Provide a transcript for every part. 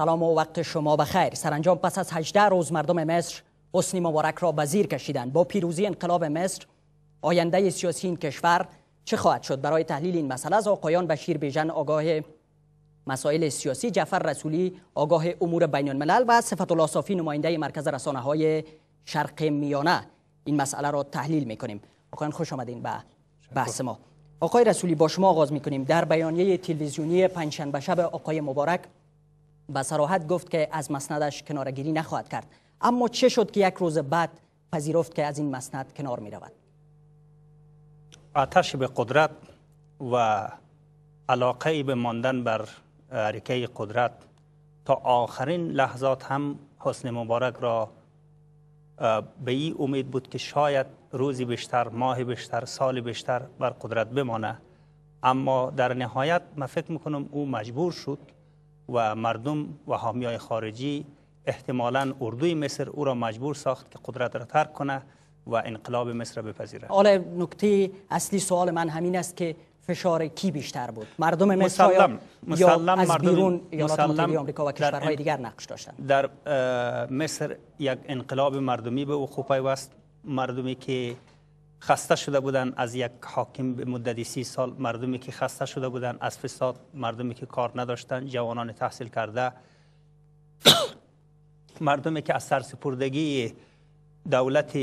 سلام و وقت شما بخیر سرانجام پس از 18 روز مردم مصر حسنی مبارک را به زیر کشیدند با پیروزی انقلاب مصر آینده سیاسی این کشور چه خواهد شد برای تحلیل این مسئله از آقایان بشیر بیژن آگاه مسائل سیاسی جعفر رسولی آگاه امور بین الملل و صفت الله صافی نماینده مرکز رسانه های شرق میانه این مسئله را تحلیل میکنیم آقایان خوش آمدین به بحث ما آقای رسولی با شما آغاز میکنیم در بیانیه تلویزیونی پنجشنبه شب آقای مبارک به سراحت گفت که از مسندش کنارگیری نخواهد کرد اما چه شد که یک روز بعد پذیرفت که از این مسند کنار می رود آتش به قدرت و علاقه به ماندن بر حرکه قدرت تا آخرین لحظات هم حسن مبارک را به این امید بود که شاید روزی بیشتر ماه بیشتر سال بیشتر بر قدرت بمانه اما در نهایت من فکر میکنم او مجبور شد و مردم و حامیای خارجی احتمالا اردوی مصر او را مجبور ساخت که قدرت را ترک کنه و انقلاب مصر را بپذیره حالا نکته اصلی سوال من همین است که فشار کی بیشتر بود مردم مصر مسلم. یا از بیرون ایالات متحده آمریکا و کشورهای دیگر نقش داشتن در مصر یک انقلاب مردمی به وقوع وست مردمی که خسته شده بودن از یک حاکم به مدت سی سال مردمی که خسته شده بودن از فساد مردمی که کار نداشتن جوانان تحصیل کرده مردمی که از سرسپردگی دولت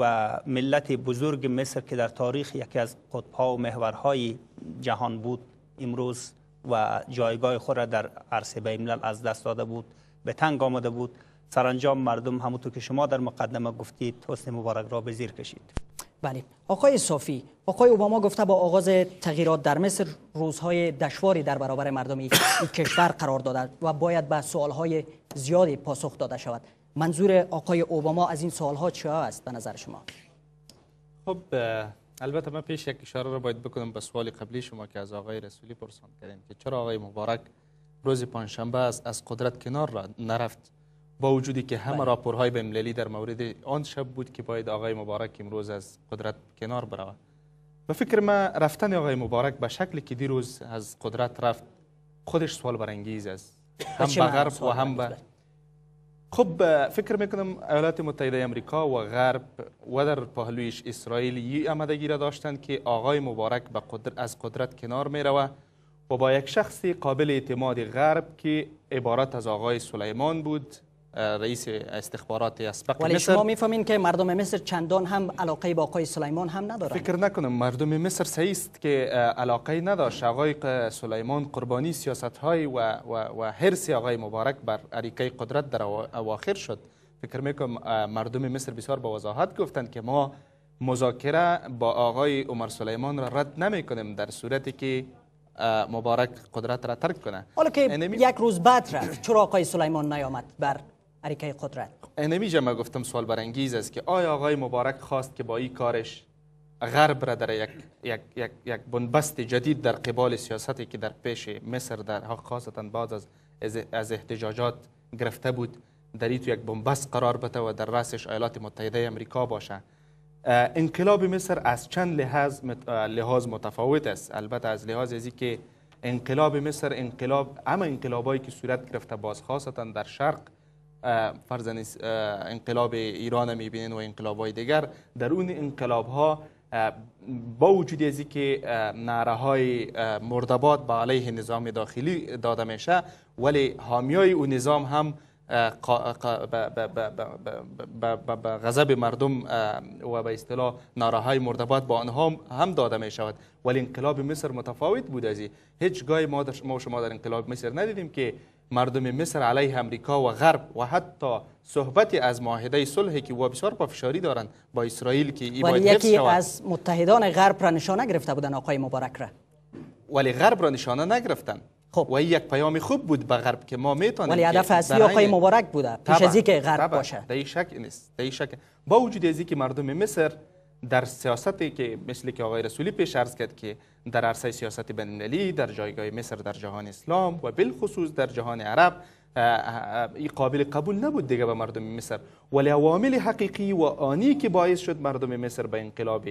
و ملت بزرگ مصر که در تاریخ یکی از قطبها و محورهای جهان بود امروز و جایگاه خود را در عرصه بین از دست داده بود به تنگ آمده بود سرانجام مردم همونطور که شما در مقدمه گفتید حسن مبارک را به زیر کشید بله آقای صافی آقای اوباما گفته با آغاز تغییرات در مصر روزهای دشواری در برابر مردم این کشور قرار داده و باید به سوالهای زیادی پاسخ داده شود منظور آقای اوباما از این سوالها چه است به نظر شما خب البته من پیش یک اشاره را باید بکنم به سوال قبلی شما که از آقای رسولی پرسان کردیم که چرا آقای مبارک روز پنجشنبه از از قدرت کنار را نرفت با وجودی که همه بله. راپورهای به در مورد آن شب بود که باید آقای مبارک امروز از قدرت کنار برود و فکر ما رفتن آقای مبارک به شکلی که دیروز از قدرت رفت خودش سوال برانگیز است خب، هم به غرب و هم به خب فکر میکنم ایالات متحده امریکا و غرب و در پهلویش اسرائیل یه آمدگی را داشتند که آقای مبارک به قدر از قدرت کنار میرود و با یک شخصی قابل اعتماد غرب که عبارت از آقای سلیمان بود رئیس استخبارات اسبق ولی شما میفهمین که مردم مصر چندان هم علاقه با آقای سلیمان هم ندارن فکر نکنم مردم مصر صحیح است که علاقه نداشت آقای سلیمان قربانی سیاست های و و, و حرس آقای مبارک بر اریکه قدرت در اواخر شد فکر میکنم مردم مصر بسیار با وضاحت گفتند که ما مذاکره با آقای عمر سلیمان را رد نمیکنیم در صورتی که مبارک قدرت را ترک کنه حالا که یعنی یک روز بعد رفت چرا آقای سلیمان نیامد بر حرکه قدرت ما گفتم سوال برانگیز است که آیا آقای مبارک خواست که با این کارش غرب را در یک, یک, یک, یک بنبست جدید در قبال سیاستی که در پیش مصر در خاصتا بعد از, از احتجاجات گرفته بود در تو یک بنبست قرار بده و در رأسش ایالات متحده امریکا باشه انقلاب مصر از چند لحاظ, لحاظ متفاوت است البته از لحاظ ازی که انقلاب مصر انقلاب اما انقلابایی که صورت گرفته باز خاصتا در شرق فرزن انقلاب ایران میبینین و انقلاب های دیگر در اون انقلاب ها با وجود از که نعره های مردبات به علیه نظام داخلی داده میشه ولی های اون نظام هم به غضب مردم و به اصطلاح ناره های مردبات با آنها هم داده می شود ولی انقلاب مصر متفاوت بود از هیچ گاهی ما, ما شما در انقلاب مصر ندیدیم که مردم مصر علیه امریکا و غرب و حتی صحبت از معاهده صلحی که و بسیار پافشاری دارند با اسرائیل که این باید یکی از متحدان غرب را نشانه گرفته بودن آقای مبارک را ولی غرب را نشانه نگرفتن خب و این یک پیام خوب بود به غرب که ما میتونیم ولی هدف اصلی آقای مبارک بوده پیش از که غرب باشه در شک نیست در با وجود ازی که مردم مصر در سیاستی که مثل که آقای رسولی پیش عرض کرد که در عرصه سیاست بین‌المللی در جایگاه مصر در جهان اسلام و بالخصوص در جهان عرب این قابل قبول نبود دیگه به مردم مصر ولی عوامل حقیقی و آنی که باعث شد مردم مصر به انقلاب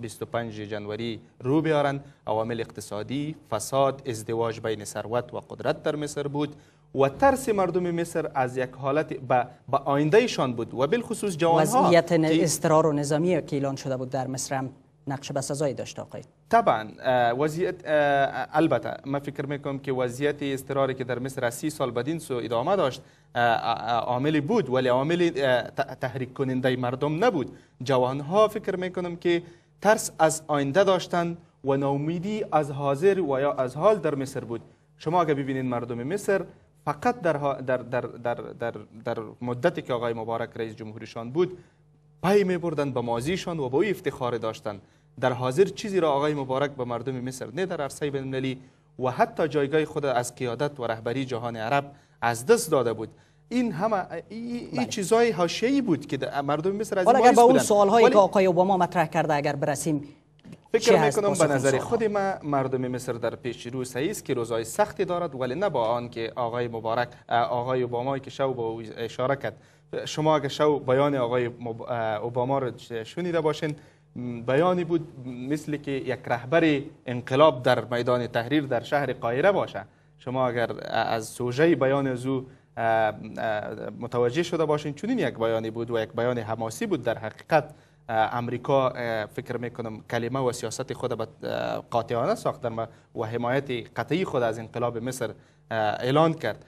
25 جنوری رو بیارند عوامل اقتصادی فساد ازدواج بین ثروت و قدرت در مصر بود و ترس مردم مصر از یک حالت به آیندهشان بود و بالخصوص جوانها وضعیت استرار و نظامی که اعلان شده بود در مصر هم نقش بسزایی داشت آقای طبعا وضعیت البته ما فکر میکنم که وضعیت استراری که در مصر از سی سال بدین سو ادامه داشت عاملی بود ولی عامل تحریک کننده مردم نبود جوان ها فکر میکنم که ترس از آینده داشتن و ناامیدی از حاضر و یا از حال در مصر بود شما اگر ببینید مردم مصر فقط در, در, در, در, در, مدتی که آقای مبارک رئیس جمهوریشان بود پی می بردن به مازیشان و به او افتخار داشتند در حاضر چیزی را آقای مبارک به مردم مصر نه در عرصه بین و حتی جایگاه خود از قیادت و رهبری جهان عرب از دست داده بود این همه این ای بله. چیزهای حاشیه‌ای بود که مردم مصر از این اگر با اون سوال‌هایی که آقای اوباما مطرح کرده اگر برسیم فکر میکنم به نظر خود ما مردم مصر در پیش رو است که روزای سختی دارد ولی نه با آن که آقای مبارک آقای اوباما که شو با اشاره کرد شما اگه شو بیان آقای اوباما رو شنیده باشین بیانی بود مثل که یک رهبر انقلاب در میدان تحریر در شهر قاهره باشه شما اگر از سوژه بیان از او متوجه شده باشین چونین یک بیانی بود و یک بیان حماسی بود در حقیقت امریکا فکر میکنم کلمه و سیاست خود به قاطعانه ساختن و حمایت قطعی خود از انقلاب مصر اعلان کرد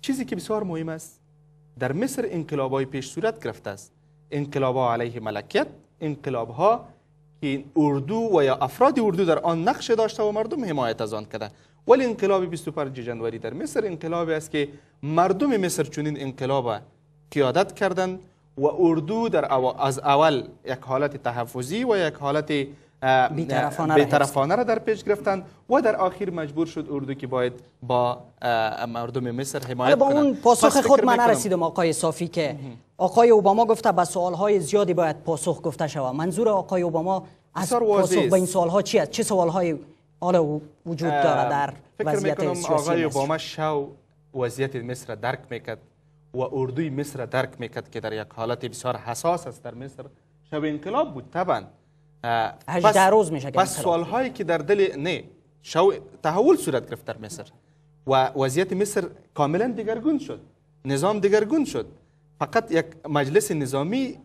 چیزی که بسیار مهم است در مصر انقلاب های پیش صورت گرفته است انقلاب ها علیه ملکیت انقلاب ها که اردو و یا افراد اردو در آن نقش داشته و مردم حمایت از آن کرده. ولی انقلاب 25 جنوری در مصر انقلابی است که مردم مصر چنین انقلاب قیادت کردند و اردو در او از اول یک حالت تحفظی و یک حالت بیطرفانه, را در پیش گرفتند و در آخر مجبور شد اردو که باید با مردم مصر حمایت با اون پاسخ خود من نرسیدم آقای صافی که آقای اوباما گفته به سوالهای زیادی باید پاسخ گفته شود منظور آقای اوباما از پاسخ به این سوالها چی است چه سوالهای حالا وجود دارد در وضعیت سیاسی آقای اوباما شو وضعیت مصر درک میکرد و اردوی مصر درک میکرد که در یک حالت بسیار حساس است در مصر شب انقلاب بود طبعا 18 روز میشه پس سوالهایی که در دل نه شو... تحول صورت گرفت در مصر و وضعیت مصر کاملا دگرگون شد نظام دگرگون شد فقط یک مجلس نظامی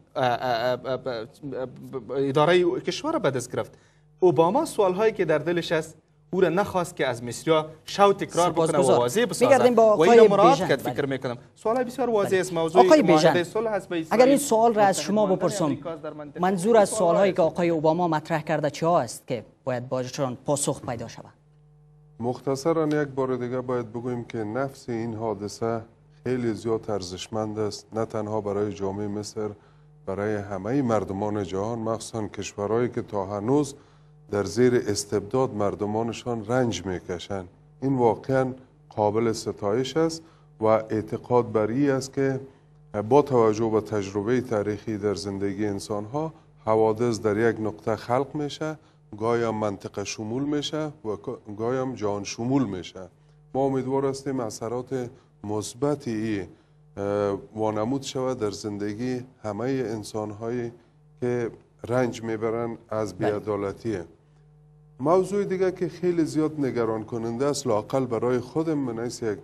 اداره کشور را به دست گرفت اوباما سوالهایی که در دلش است او را نخواست که از مصریا شو تکرار بکنه و واضح بسازه با و این مراد کرد بله. فکر میکنم سوال بسیار واضح بله. است موضوع آقای اگر این سوال را از شما بپرسم منظور از سوال هایی که آقای اوباما مطرح کرده چه است که باید باجشان پاسخ پیدا شود مختصرا یک بار دیگه باید بگویم که نفس این حادثه خیلی زیاد ارزشمند است نه تنها برای جامعه مصر برای همه مردمان جهان مخصوصا کشورهایی که تا هنوز در زیر استبداد مردمانشان رنج میکشند این واقعا قابل ستایش است و اعتقاد بر است که با توجه به تجربه تاریخی در زندگی انسان ها حوادث در یک نقطه خلق میشه گایم منطقه شمول میشه و گایم جان شمول میشه ما امیدوار هستیم اثرات مثبت ای وانمود شود در زندگی همه انسان هایی که رنج میبرن از بله. بیادالتیه موضوع دیگه که خیلی زیاد نگران کننده است لاقل برای خودم من یک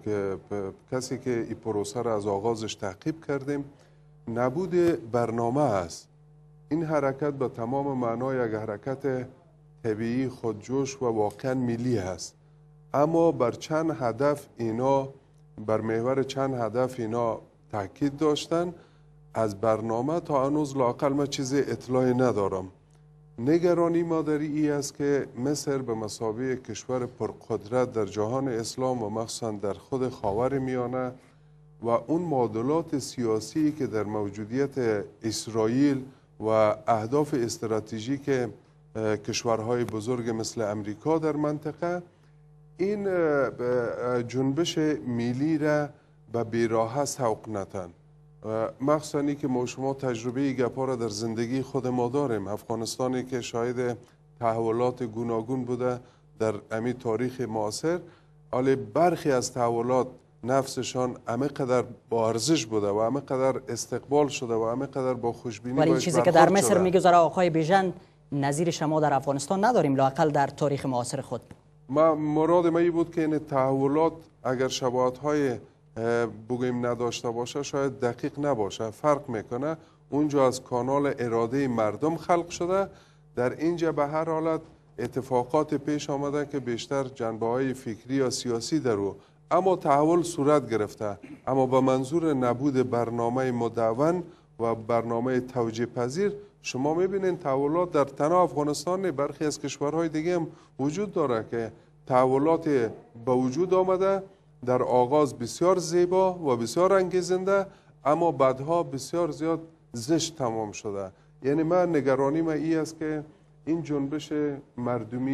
کسی که این پروسه را از آغازش تعقیب کردیم نبود برنامه است این حرکت به تمام معنا یک حرکت طبیعی خودجوش و واقعا ملی است اما بر چند هدف اینا بر محور چند هدف اینا تاکید داشتن از برنامه تا هنوز لاقل من چیزی اطلاعی ندارم نگرانی ما در ای است که مصر به مسابقه کشور پرقدرت در جهان اسلام و مخصوصا در خود خاور میانه و اون معادلات سیاسی که در موجودیت اسرائیل و اهداف استراتژیک کشورهای بزرگ مثل امریکا در منطقه این جنبش ملی را به بیراه سوق نتند. مخصوصا که ما شما تجربه گپا را در زندگی خود ما داریم افغانستانی که شاید تحولات گوناگون بوده در امی تاریخ معاصر حالی برخی از تحولات نفسشان همه قدر با بوده و همه قدر استقبال شده و همه قدر با خوشبینی ولی چیزی که در مصر میگذره آقای بیژن نظیر شما در افغانستان نداریم لاقل در تاریخ معاصر خود ما مراد ما بود که این تحولات اگر شباهت های بگویم نداشته باشه شاید دقیق نباشه فرق میکنه اونجا از کانال اراده مردم خلق شده در اینجا به هر حالت اتفاقات پیش آمده که بیشتر جنبه های فکری یا سیاسی در اما تحول صورت گرفته اما به منظور نبود برنامه مدون و برنامه توجیه پذیر شما میبینین تحولات در تنها افغانستان برخی از کشورهای دیگه هم وجود داره که تحولات به وجود آمده در آغاز بسیار زیبا و بسیار انگیزنده اما بعدها بسیار زیاد زشت تمام شده یعنی من نگرانی ما ای است که این جنبش مردمی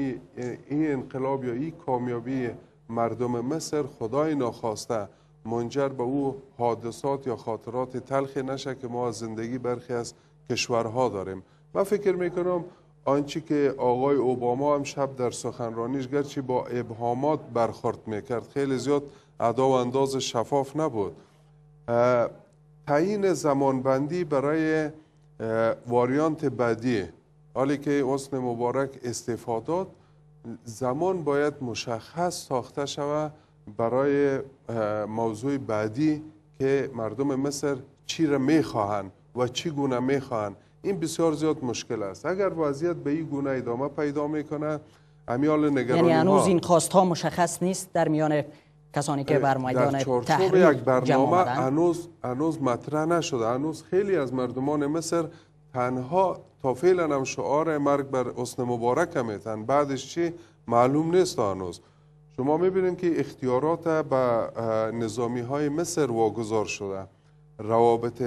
این انقلاب یا این کامیابی مردم مصر خدای ناخواسته منجر به او حادثات یا خاطرات تلخی نشه که ما از زندگی برخی از کشورها داریم من فکر میکنم آنچه که آقای اوباما هم شب در سخنرانیش گرچه با ابهامات برخورد میکرد خیلی زیاد ادا و انداز شفاف نبود تعیین زمانبندی برای واریانت بعدی حالی که حسن مبارک استفادات زمان باید مشخص ساخته شود برای موضوع بعدی که مردم مصر چی را میخواهند و چی گونه میخواهند این بسیار زیاد مشکل است اگر وضعیت به این گونه ادامه پیدا میکنه امیال نگرانی یعنی هنوز این خواست ها مشخص نیست در میان کسانی که بر میدان تحریر یک برنامه هنوز هنوز مطرح نشده هنوز خیلی از مردمان مصر تنها تا فعلا هم شعار مرگ بر حسن مبارک میتن بعدش چی معلوم نیست هنوز شما میبینید که اختیارات به نظامی های مصر واگذار شده روابط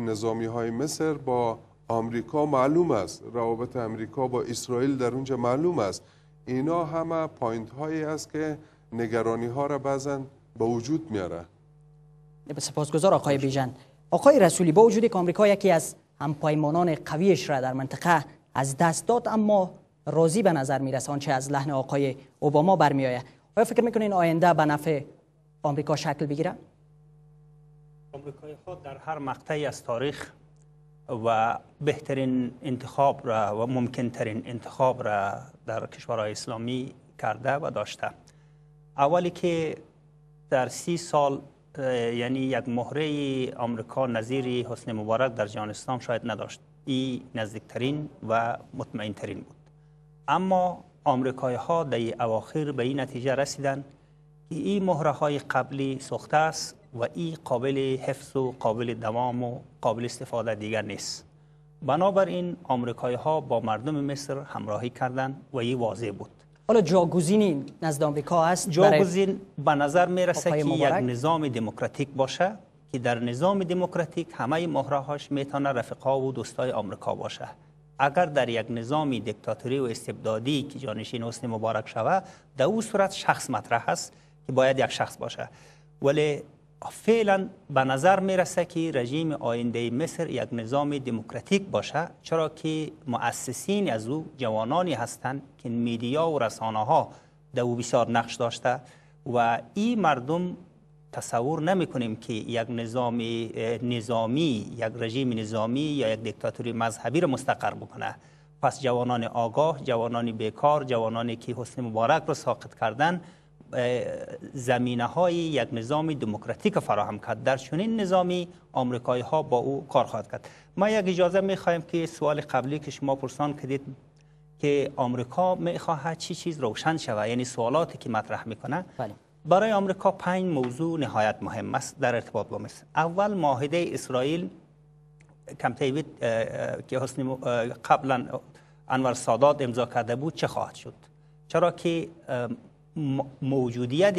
نظامی های مصر با آمریکا معلوم است روابط آمریکا با اسرائیل در اونجا معلوم است اینا همه پایینت هایی است که نگرانی ها را بزن به وجود میاره سپاسگزار آقای بیژن آقای رسولی با وجودی که آمریکا یکی از همپایمانان قویش را در منطقه از دست داد اما راضی به نظر میرسه آنچه از لحن آقای اوباما برمیآید آیا فکر میکنین آینده به نفع آمریکا شکل بگیره آمریکایی ها در هر مقطعی از تاریخ و بهترین انتخاب را و ممکنترین انتخاب را در کشورهای اسلامی کرده و داشته اولی که در سی سال یعنی یک مهره آمریکا نظیر حسن مبارک در جهان شاید نداشت این نزدیکترین و مطمئن ترین بود اما آمریکایی ها در اواخر به این نتیجه رسیدن که این مهره های قبلی سوخته است و این قابل حفظ و قابل دوام و قابل استفاده دیگر نیست بنابراین آمریکایی ها با مردم مصر همراهی کردند و این واضح بود حالا جاگزینی نزد آمریکا است جاگوزین به نظر میرسه که یک نظام دموکراتیک باشه که در نظام دموکراتیک همه هاش میتونه رفقا و دوستای آمریکا باشه اگر در یک نظام دیکتاتوری و استبدادی که جانشین حسن مبارک شوه در او صورت شخص مطرح است که باید یک شخص باشه ولی فعلا به نظر میرسه که رژیم آینده مصر یک نظام دموکراتیک باشه چرا که مؤسسین از او جوانانی هستند که میدیا و رسانه ها در او بسیار نقش داشته و این مردم تصور نمیکنیم که یک نظام نظامی یک رژیم نظامی یا یک دیکتاتوری مذهبی را مستقر بکنه پس جوانان آگاه جوانان بیکار جوانانی که حسن مبارک را ساقط کردن زمینه های یک نظام دموکراتیک فراهم کرد در چنین نظامی آمریکایی ها با او کار خواهد کرد ما یک اجازه می که سوال قبلی که شما پرسان کردید که آمریکا می خواهد چی چیز روشن شود یعنی سوالاتی که مطرح میکنه بله. برای آمریکا پنج موضوع نهایت مهم است در ارتباط با مصر اول معاهده اسرائیل کم دیوید که حسن قبلا انور سادات امضا کرده بود چه خواهد شد چرا که موجودیت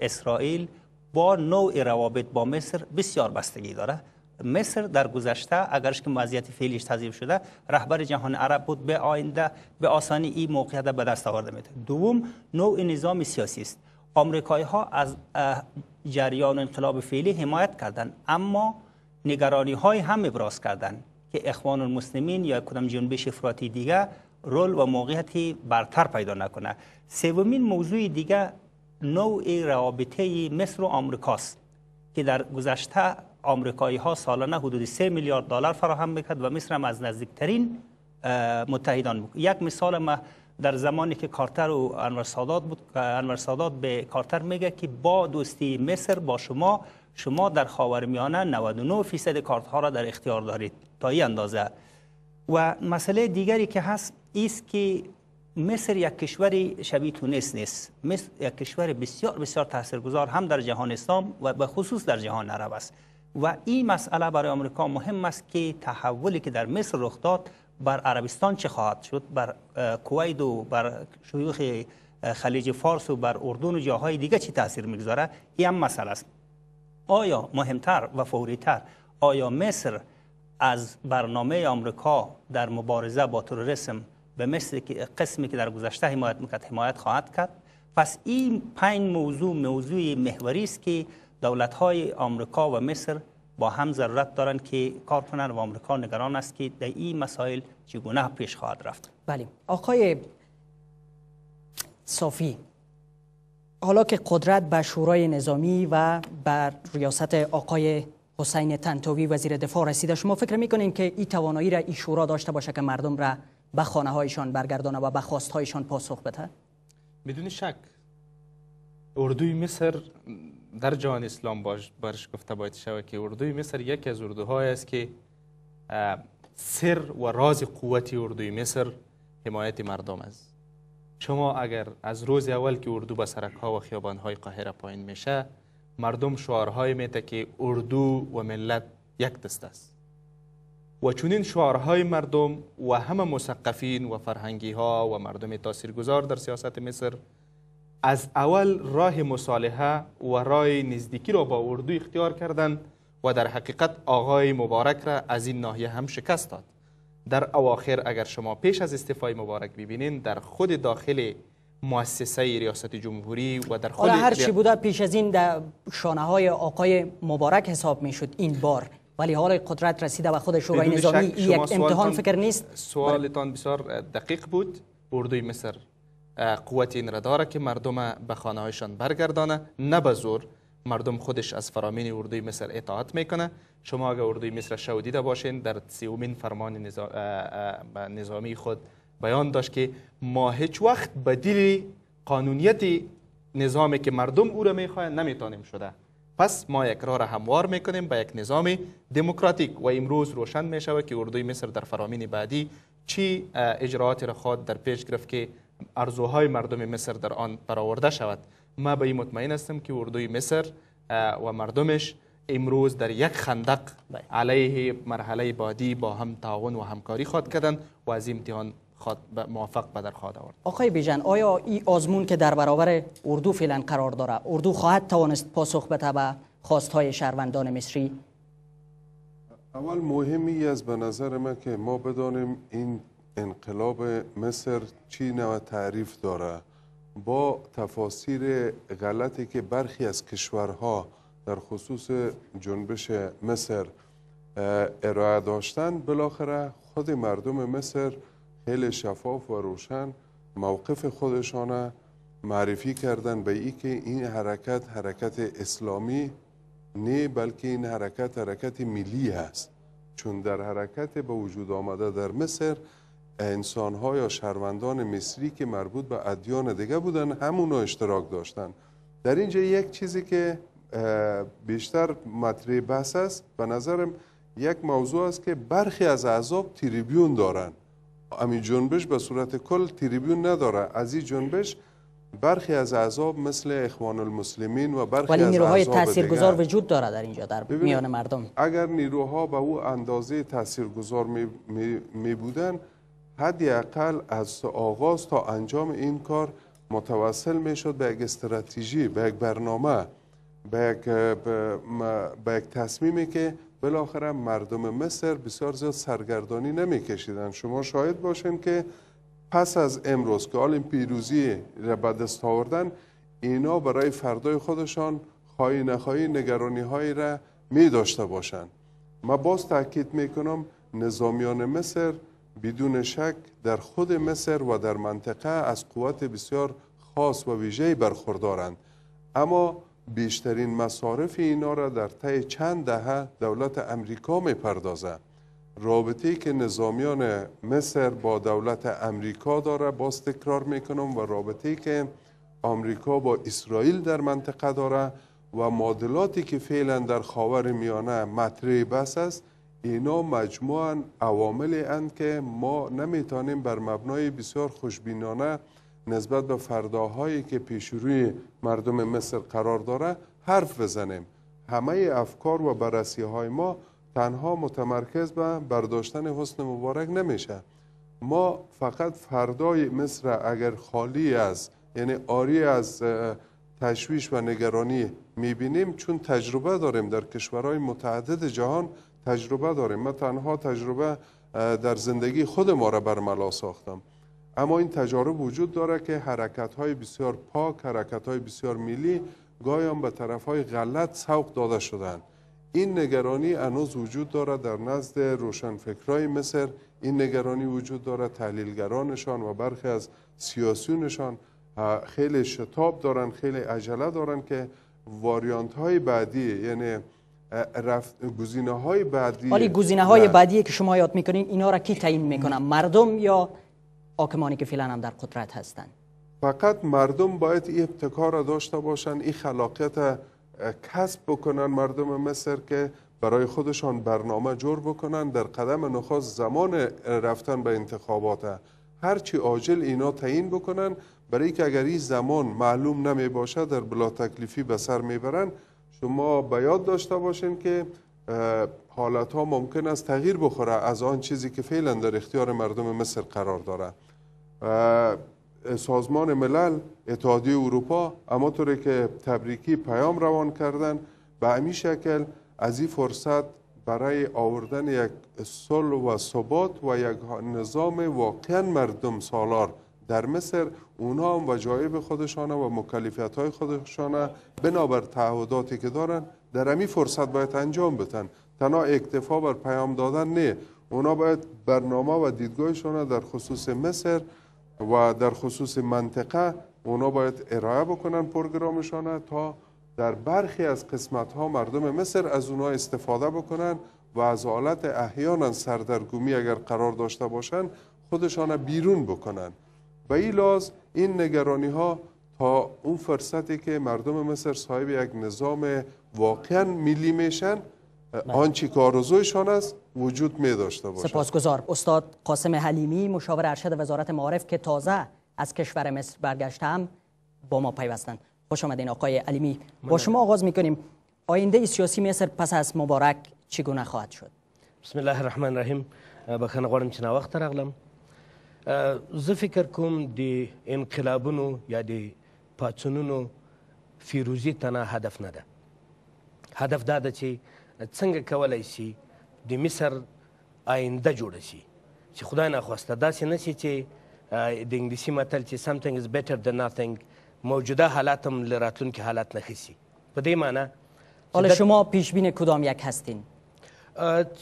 اسرائیل با نوع روابط با مصر بسیار بستگی داره مصر در گذشته اگرش که وضعیت فعلیش تضییع شده رهبر جهان عرب بود به آینده به آسانی این موقعیت به دست آورده میده دوم نوع نظام سیاسی است آمریکایی ها از جریان انقلاب فعلی حمایت کردند اما نگرانی های هم ابراز کردند که اخوان المسلمین یا کدام جنبش افراطی دیگه رول و موقعیتی برتر پیدا نکنه سومین موضوع دیگه نوع روابطه مصر و آمریکاست که در گذشته آمریکایی ها سالانه حدود 3 میلیارد دلار فراهم میکرد و مصر هم از نزدیکترین متحدان بود یک مثال ما در زمانی که کارتر و انور سادات بود انور سادات به کارتر میگه که با دوستی مصر با شما شما در خاورمیانه 99 فیصد کارت ها را در اختیار دارید تا این اندازه و مسئله دیگری که هست ایست که مصر یک کشور شبیه تونس نیست مصر یک کشور بسیار بسیار تاثیرگذار هم در جهان اسلام و به خصوص در جهان عرب است و این مسئله برای آمریکا مهم است که تحولی که در مصر رخ داد بر عربستان چه خواهد شد بر کویت و بر شیوخ خلیج فارس و بر اردن و جاهای دیگه چه تاثیر میگذاره این هم مسئله است آیا مهمتر و فوریتر آیا مصر از برنامه آمریکا در مبارزه با تروریسم به مثل قسمی که در گذشته حمایت میکرد حمایت خواهد کرد پس این پنج موضوع موضوع محوری است که دولت های آمریکا و مصر با هم ضرورت دارند که کار و آمریکا نگران است که در این مسائل چگونه پیش خواهد رفت بله آقای صافی حالا که قدرت به شورای نظامی و بر ریاست آقای حسین تنتوی وزیر دفاع رسیده شما فکر میکنین که این توانایی را این شورا داشته باشه که مردم را به خانه هایشان برگردانه و به خواست هایشان پاسخ بده بدون شک اردوی مصر در جهان اسلام باش برش گفته باید شود که اردوی مصر یکی از اردوهای است که سر و راز قوت اردوی مصر حمایت مردم است شما اگر از روز اول که اردو به سرک ها و خیابان های قاهره پایین میشه مردم شعارهای میده که اردو و ملت یک دست است و چونین شعارهای مردم و همه مثقفین و فرهنگی ها و مردم تاثیرگذار در سیاست مصر از اول راه مصالحه و راه نزدیکی را با اردو اختیار کردند و در حقیقت آقای مبارک را از این ناحیه هم شکست داد در اواخر اگر شما پیش از استعفای مبارک ببینین در خود داخل مؤسسه ریاست جمهوری و در خود هر چی بوده پیش از این در شانه های آقای مبارک حساب می شد این بار ولی حالا قدرت رسیده و خود شورای نظامی یک امتحان فکر نیست سوالتان بسیار دقیق بود بردوی مصر قوت این را داره که مردم به خانه هایشان برگردانه نه به زور مردم خودش از فرامین اردوی مصر اطاعت میکنه شما اگر اردوی مصر شو دیده باشین در سیومین فرمان نظامی خود بیان داشت که ما هیچ وقت به دلیل قانونیت نظامی که مردم او را میخواهند نمیتانیم شده پس ما یک راه را هموار میکنیم به یک نظام دموکراتیک و امروز روشن می شود که اردوی مصر در فرامین بعدی چی اجراعاتی را خواد در پیش گرفت که ارزوهای مردم مصر در آن برآورده شود ما به این مطمئن هستم که اردوی مصر و مردمش امروز در یک خندق بله. علیه مرحله بعدی با هم تعاون و همکاری خواد کردن و از امتحان موفق به در خواهد آورد آقای بیژن آیا این آزمون که در برابر اردو فعلا قرار داره اردو خواهد توانست پاسخ بده به های شهروندان مصری اول مهمی است به نظر من که ما بدانیم این انقلاب مصر چی نوع تعریف داره با تفاسیر غلطی که برخی از کشورها در خصوص جنبش مصر ارائه داشتن بالاخره خود مردم مصر خیلی شفاف و روشن موقف خودشانه معرفی کردن به ای که این حرکت حرکت اسلامی نه بلکه این حرکت حرکت ملی است چون در حرکت به وجود آمده در مصر انسان ها یا شهروندان مصری که مربوط به ادیان دیگه بودن همونو اشتراک داشتن در اینجا یک چیزی که بیشتر مطرح بحث است به نظرم یک موضوع است که برخی از اعضاب تریبیون دارند امی جنبش به صورت کل تریبیون نداره از این جنبش برخی از اعضاب مثل اخوان المسلمین و برخی ولی نیروهای تاثیرگذار وجود داره در اینجا در میان مردم اگر نیروها به او اندازه تاثیرگذار می, می،, بودن حداقل از آغاز تا انجام این کار متوسل میشد به یک استراتژی به یک برنامه به یک, به یک تصمیمی که بالاخره مردم مصر بسیار زیاد سرگردانی نمی کشیدن شما شاهد باشین که پس از امروز که آل این پیروزی را بدست آوردن اینا برای فردای خودشان خواهی نخواهی نگرانی هایی را می داشته باشند ما باز تاکید کنم نظامیان مصر بدون شک در خود مصر و در منطقه از قوت بسیار خاص و ویژه برخوردارند اما بیشترین مصارف اینا را در طی چند دهه دولت امریکا می پردازه. رابطه که نظامیان مصر با دولت امریکا داره باز تکرار میکنم و رابطه که آمریکا با اسرائیل در منطقه داره و معادلاتی که فعلا در خاور میانه مطرح بس است اینا مجموعا عواملی اند که ما نمیتونیم بر مبنای بسیار خوشبینانه نسبت به فرداهایی که پیش روی مردم مصر قرار داره حرف بزنیم همه افکار و بررسی های ما تنها متمرکز به برداشتن حسن مبارک نمیشه ما فقط فردای مصر اگر خالی از یعنی آری از تشویش و نگرانی میبینیم چون تجربه داریم در کشورهای متعدد جهان تجربه داریم ما تنها تجربه در زندگی خود ما را برملا ساختم اما این تجارب وجود داره که حرکت های بسیار پاک حرکت های بسیار ملی گایان به طرف های غلط سوق داده شدن این نگرانی هنوز وجود داره در نزد روشنفکرای مصر این نگرانی وجود داره تحلیلگرانشان و برخی از سیاسیونشان خیلی شتاب دارن خیلی عجله دارن که واریانت های بعدی یعنی رفت گزینه های بعدی ولی گزینه های بعدی که شما یاد میکنین اینا را کی تعیین میکنن مردم یا حاکمانی که هم در قدرت هستند فقط مردم باید این ابتکار را داشته باشند این خلاقیت کسب بکنن مردم مصر که برای خودشان برنامه جور بکنن در قدم نخواست زمان رفتن به انتخابات هرچی عاجل اینا تعیین بکنن برای که اگر این زمان معلوم نمی باشد در بلا تکلیفی به سر میبرن شما به یاد داشته باشین که حالت ها ممکن است تغییر بخوره از آن چیزی که فعلا در اختیار مردم مصر قرار داره سازمان ملل اتحادیه اروپا اما طوره که تبریکی پیام روان کردن به همین شکل از این فرصت برای آوردن یک صلح و ثبات و یک نظام واقعا مردم سالار در مصر اونها هم وجایب خودشانه و مکلفیت های خودشانه بنابر تعهداتی که دارن در امی فرصت باید انجام بتن تنها اکتفا بر پیام دادن نه اونا باید برنامه و دیدگاهشان در خصوص مصر و در خصوص منطقه اونا باید ارائه بکنن پروگرامشانه تا در برخی از قسمتها مردم مصر از اونا استفاده بکنن و از حالت احیانا سردرگمی اگر قرار داشته باشن خودشان بیرون بکنن و ای این نگرانی ها تا اون فرصتی که مردم مصر صاحب یک نظام واقعا ملی میشن بله. آنچه که آرزویشان است وجود می داشته باشد سپاسگزار استاد قاسم حلیمی مشاور ارشد وزارت معارف که تازه از کشور مصر برگشته هم با ما پیوستند خوش آمدین آقای علیمی با شما آغاز می کنیم آینده سیاسی مصر پس از مبارک چگونه خواهد شد بسم الله الرحمن الرحیم بخنه غواړم چنا وقت وخت راغلم زه فکر کوم دی انقلابونو یا د فیروزی تنها هدف نده هدف داده ده څنګه کولای شي د مصر آینده جوړه شي چې خدای ناخواسته داسې نه شي چې د انګلیسي متل چې something is better than nothing موجوده حالات هم له راتلونکي حالت نه ښه شي په دې معنی حالا شما پیش بین کدام یک هستین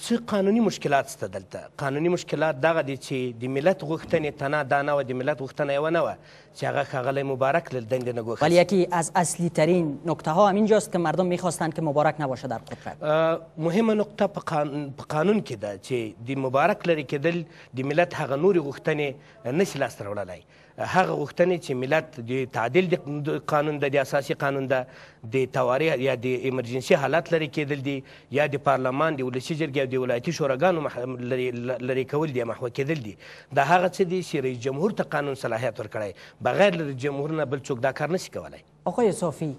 څه قانوني مشکلات شته دلته قانوني مشکلات دغه دي چې د ملت غوښتنې تنها دا نه وه د ملت غوښتنه یوه نه وه چې هغه ښاغلی مبارک له دندې نه گوخت ولی یکی از اصلی ترین نکته ها همین جاست که مردم میخواستند که مبارک نباشه در قدرت مهمه نکته په قانون, قانون کې ده چې د مبارک لرې کېدل د ملت هغه نورې غوښتنې نشي لاسته راوړلی هغه غوښتنې چې ملت د تعدیل د قانون د اساسي قانون د د تواریخ یا د ایمرجنسي حالات لري کېدل دي یا د پارلمان د ولسي جرګې او د ولایتي شوراګانو لري کول دي محوه کېدل دي دا هغه څه دي چې رئیس جمهور ته قانون صلاحیت ورکړی بغیر له جمهور نه بل څوک دا کار نشي کولی آقای صافی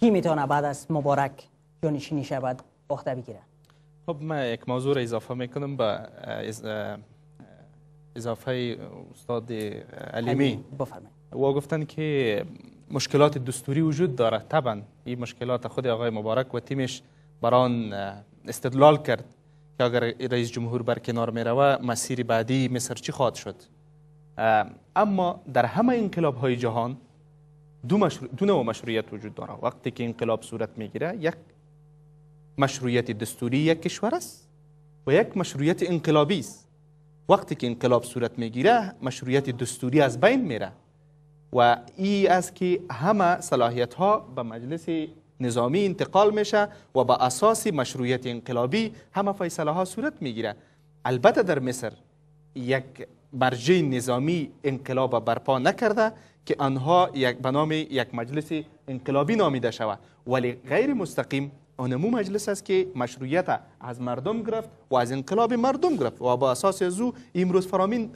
کی میتونه بعد از مبارک جانشینی شود عهده بگیرد خب من یک موضوع را اضافه میکنم به اضافه استاد علیمی و گفتن که مشکلات دستوری وجود داره طبعا این مشکلات خود آقای مبارک و تیمش بران استدلال کرد که اگر رئیس جمهور بر کنار می روه مسیر بعدی مصر چی خواهد شد اما در همه انقلاب های جهان دو, مشرو... دو نوع مشروعیت وجود داره وقتی که انقلاب صورت میگیره یک مشروعیت دستوری یک کشور است و یک مشروعیت انقلابی است وقتی که انقلاب صورت میگیره مشروعیت دستوری از بین میره و ای است که همه صلاحیت ها به مجلس نظامی انتقال میشه و به اساس مشروعیت انقلابی همه فیصله ها صورت میگیره البته در مصر یک برجه نظامی انقلاب برپا نکرده که آنها یک به نام یک مجلس انقلابی نامیده شود ولی غیر مستقیم آنمو مجلس است که مشروعیت از مردم گرفت و از انقلاب مردم گرفت و با اساس از امروز فرامین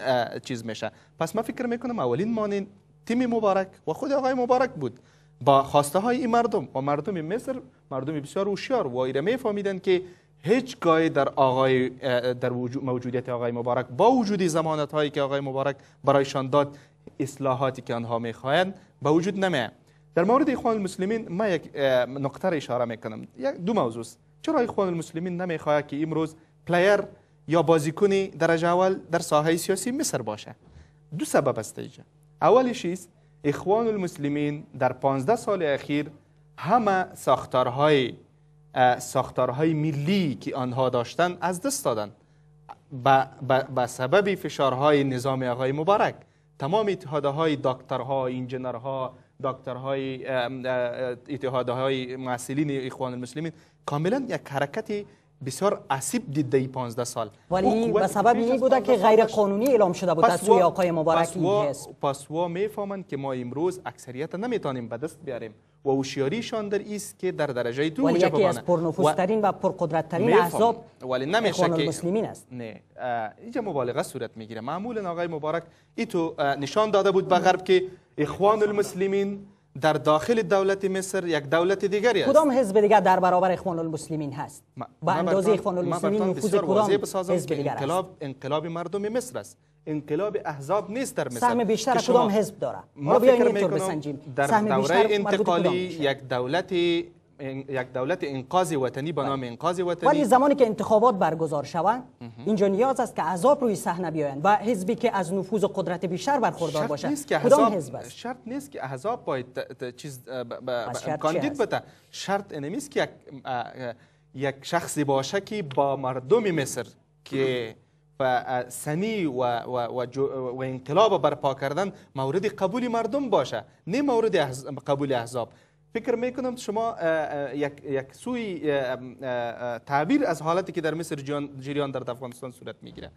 چیز میشه پس ما فکر میکنم اولین مانین تیم مبارک و خود آقای مبارک بود با خواسته های این مردم و مردم مصر مردم بسیار هوشیار و ایره میفهمیدن که هیچ در آقای در موجودیت آقای مبارک با وجود زمانت هایی که آقای مبارک برایشان داد اصلاحاتی که آنها میخواهند به وجود نمیاد در مورد اخوان المسلمین ما یک نقطه اشاره میکنم یک دو موضوع است چرا اخوان المسلمین نمیخواد که امروز پلیر یا بازیکن درجه اول در ساحه سیاسی مصر باشه دو سبب است اینجا اولش است اخوان المسلمین در 15 سال اخیر همه ساختارهای ساختارهای ملی که آنها داشتند از دست دادند به سبب فشارهای نظام آقای مبارک تمام اتحاده های دکترها انجینرها دکترهای های معسلین اخوان المسلمین کاملا یک حرکت بسیار عصیب دید دی 15 سال ولی به سبب این بوده که غیر قانونی اعلام شده بود از آقای مبارکی این حزب پس میفهمند که ما امروز اکثریت نمیتونیم به دست بیاریم و هوشیاریشان در است که در درجه دو ولی یکی از پرنفوذترین و, پرقدرتترین احزاب ولی نمیشه که المسلمین است نه اینجا مبالغه صورت میگیره معمولا آقای مبارک ای تو نشان داده بود به غرب که اخوان المسلمین در داخل دولت مصر یک دولت دیگری است کدام حزب دیگر در برابر اخوان المسلمین هست با اندازه اخوان المسلمین نفوذ کدام حزب دیگر انقلاب انقلاب مردم مصر است انقلاب احزاب نیست در مصر سهم بیشتر کدام حزب داره ما بیاین اینطور بسنجیم سهم بیشتر انتقالی یک دولت یک دولت انقاذ وطنی به بله. نام انقاذ وطنی ولی زمانی که انتخابات برگزار شوند اینجا نیاز است که احزاب روی صحنه بیایند و حزبی که از نفوذ و قدرت بیشتر برخوردار باشد شرط نیست که احزاب باید چیز کاندید شرط نیست که یک شخصی باشه که با مردم مصر که و سنی و, و, و, و انقلاب برپا کردن مورد قبول مردم باشه نه مورد قبول احزاب فکر میکنم شما یک, یک سوی تعبیر از حالتی که در مصر جریان در افغانستان صورت میگیره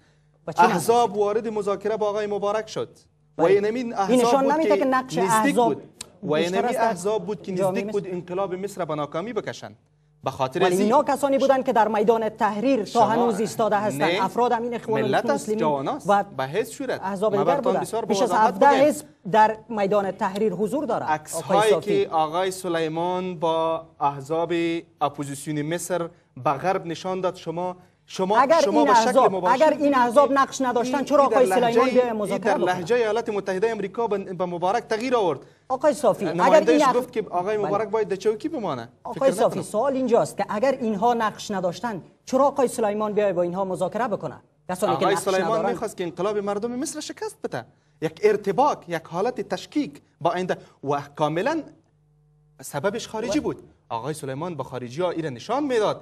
احزاب وارد مذاکره با آقای مبارک شد و این احزاب بود که نزدیک بود و این احزاب بود که نزدیک بود انقلاب مصر به ناکامی بکشند به خاطر اینا کسانی بودند که در میدان تحریر تا هنوز ایستاده هستند افراد همین اخوان مسلمین و به حزب شورت احزاب دیگر بودند بیش از 17 حزب در میدان تحریر حضور دارند عکس هایی که آقای سلیمان با احزاب اپوزیسیون مصر به غرب نشان داد شما شما اگر شما این احزاب اگر این احزاب نقش نداشتن چرا آقای سلیمان به مذاکره در لهجه ایالات متحده آمریکا به مبارک تغییر آورد آقای صافی اگر این اخ... گفت که آقای بله. مبارک باید دچوکی بمانه آقای صافی سوال اینجاست که اگر اینها نقش نداشتن چرا آقای سلیمان بیای با اینها مذاکره بکنه کسانی آقای سلیمان میخواست که انقلاب مردم مصر شکست بده یک ارتباک یک حالت تشکیک با این و کاملا سببش خارجی بود آقای سلیمان با خارجی ها ایر نشان میداد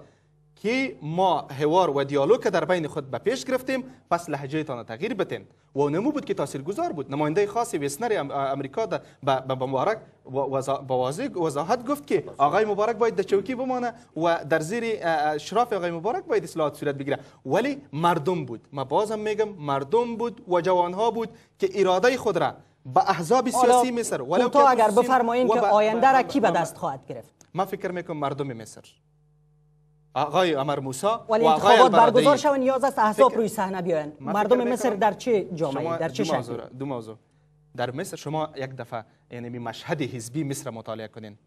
که ما هوار و دیالوگ که در بین خود به پیش گرفتیم پس لحجه تان تغییر بتین و نمو بود که گذار بود نماینده خاص ویسنر امریکا به مبارک با وضاحت گفت که بله. آقای مبارک باید دچوکی بمانه و در زیر شراف آقای مبارک باید اصلاحات صورت بگیره ولی مردم بود ما بازم میگم مردم بود و جوانها بود که اراده خود را به احزاب سیاسی مصر ولی تو اگر بفرمایید که آینده را کی به دست خواهد گرفت من فکر میکنم مردم مصر آقای عمر موسا و انتخابات برگزار شوند نیاز است احزاب روی صحنه بیاین مردم مصر در چه جامعه در چه شکل دو موضوع در مصر شما یک دفعه یعنی مشهد حزبی مصر مطالعه کنین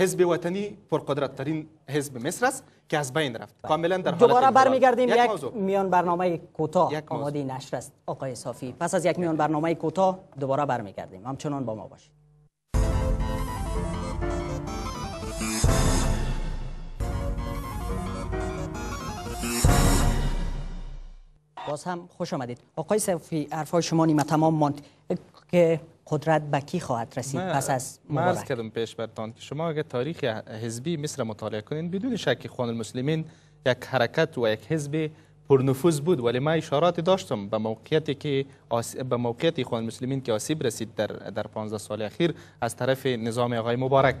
حزب وطنی پرقدرت ترین حزب مصر است که از بین رفت بله. کاملا در حالت دوباره برمیگردیم یک, یک میان برنامه کوتاه آماده نشر است آقای صافی پس از یک میان برنامه کوتاه دوباره برمیگردیم همچنان با ما باشید باز هم خوش آمدید آقای صفی حرفای شما نیمه تمام ماند که قدرت به کی خواهد رسید پس از مبارک کردم پیش برتان که شما اگر تاریخ حزبی مصر مطالعه کنین بدون شک خوان المسلمین یک حرکت و یک حزب پرنفوذ بود ولی ما اشاراتی داشتم به موقعیتی که آس... به موقعیت خوان المسلمین که آسیب رسید در در 15 سال اخیر از طرف نظام آقای مبارک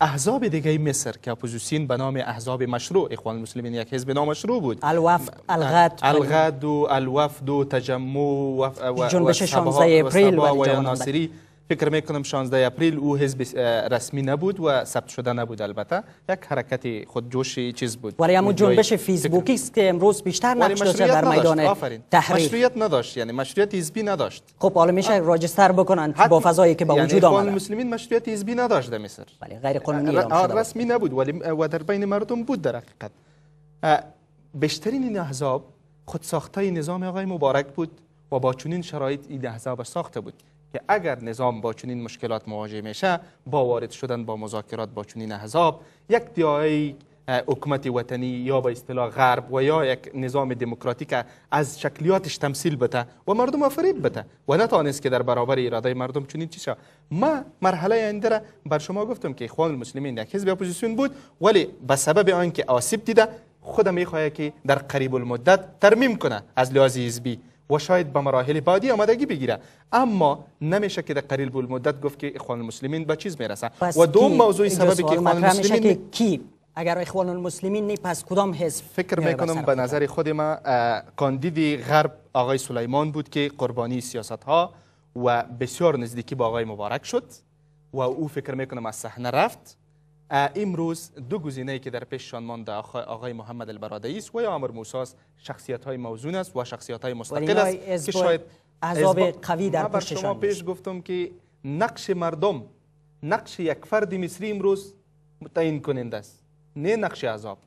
احزاب دیگه مصر که اپوزیسیون به نام احزاب مشروع اخوان المسلمین یک حزب نامشروع بود الوفد الغد الغد و الوفد و تجمع و جنبش و, و فکر میکنم 16 اپریل او حزب رسمی نبود و ثبت شده نبود البته یک حرکت جوشی چیز بود ولی همون جنبش فیسبوکی است که امروز بیشتر نقش داشته در میدان تحریر مشروعیت نداشت یعنی مشروعیت حزبی نداشت خب حالا میشه راجستر بکنن با فضایی که با یعنی وجود یعنی آمده مسلمین مشروعیت حزبی نداشت در مصر ولی غیر قانونی رسمی نبود ولی و در بین مردم بود در حقیقت بیشترین این احزاب ساختای نظام آقای مبارک بود و با چنین شرایط این احزاب ساخته بود که اگر نظام با چنین مشکلات مواجه میشه با وارد شدن با مذاکرات با چنین احزاب یک دیای حکومتی وطنی یا به اصطلاح غرب و یا یک نظام دموکراتیک از شکلیاتش تمثیل بته و مردم فریب بته و نتانست که در برابر اراده مردم چنین چیشه شد ما مرحله آینده را بر شما گفتم که اخوان المسلمین یک حزب اپوزیسیون بود ولی به سبب آنکه آسیب دیده خودم میخواهد که در قریب المدت ترمیم کنه از لحاظ حزبی و شاید به مراحل بعدی آمدگی بگیره اما نمیشه که در قریل بول مدت گفت که اخوان المسلمین به چیز میرسه و دوم موضوع سببی که اخوان المسلمین کی اگر اخوان المسلمین نی پس کدام حزب فکر میکنم به نظر خود ما کاندید غرب آقای سلیمان بود که قربانی سیاست ها و بسیار نزدیکی با آقای مبارک شد و او فکر میکنم از صحنه رفت امروز دو گزینه‌ای که در پیششان مانده آقای محمد البرادعی است و یا امر موسی است های موزون است و شخصیت‌های مستقل است که شاید عذاب قوی در پشتشان شما پیش گفتم که نقش مردم نقش یک فرد مصری امروز متعین کننده است نه نقش عذاب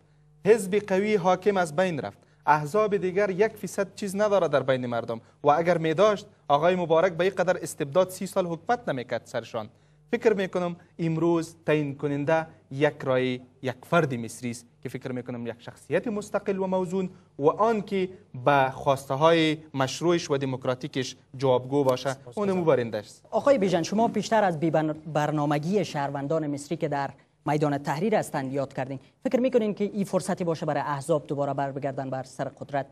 حزب قوی حاکم از بین رفت احزاب دیگر یک فیصد چیز نداره در بین مردم و اگر می داشت آقای مبارک به قدر استبداد سی سال حکمت نمیکرد سرشان فکر میکنم امروز تعیین کننده یک رای یک فرد مصری است که فکر میکنم یک شخصیت مستقل و موزون و آن که به خواسته های مشروعش و دموکراتیکش جوابگو باشه اون مبارنده است آقای بیژن شما بیشتر از بی برنامگی شهروندان مصری که در میدان تحریر هستند یاد کردین فکر میکنین که این فرصتی باشه برای احزاب دوباره بر بگردن بر سر قدرت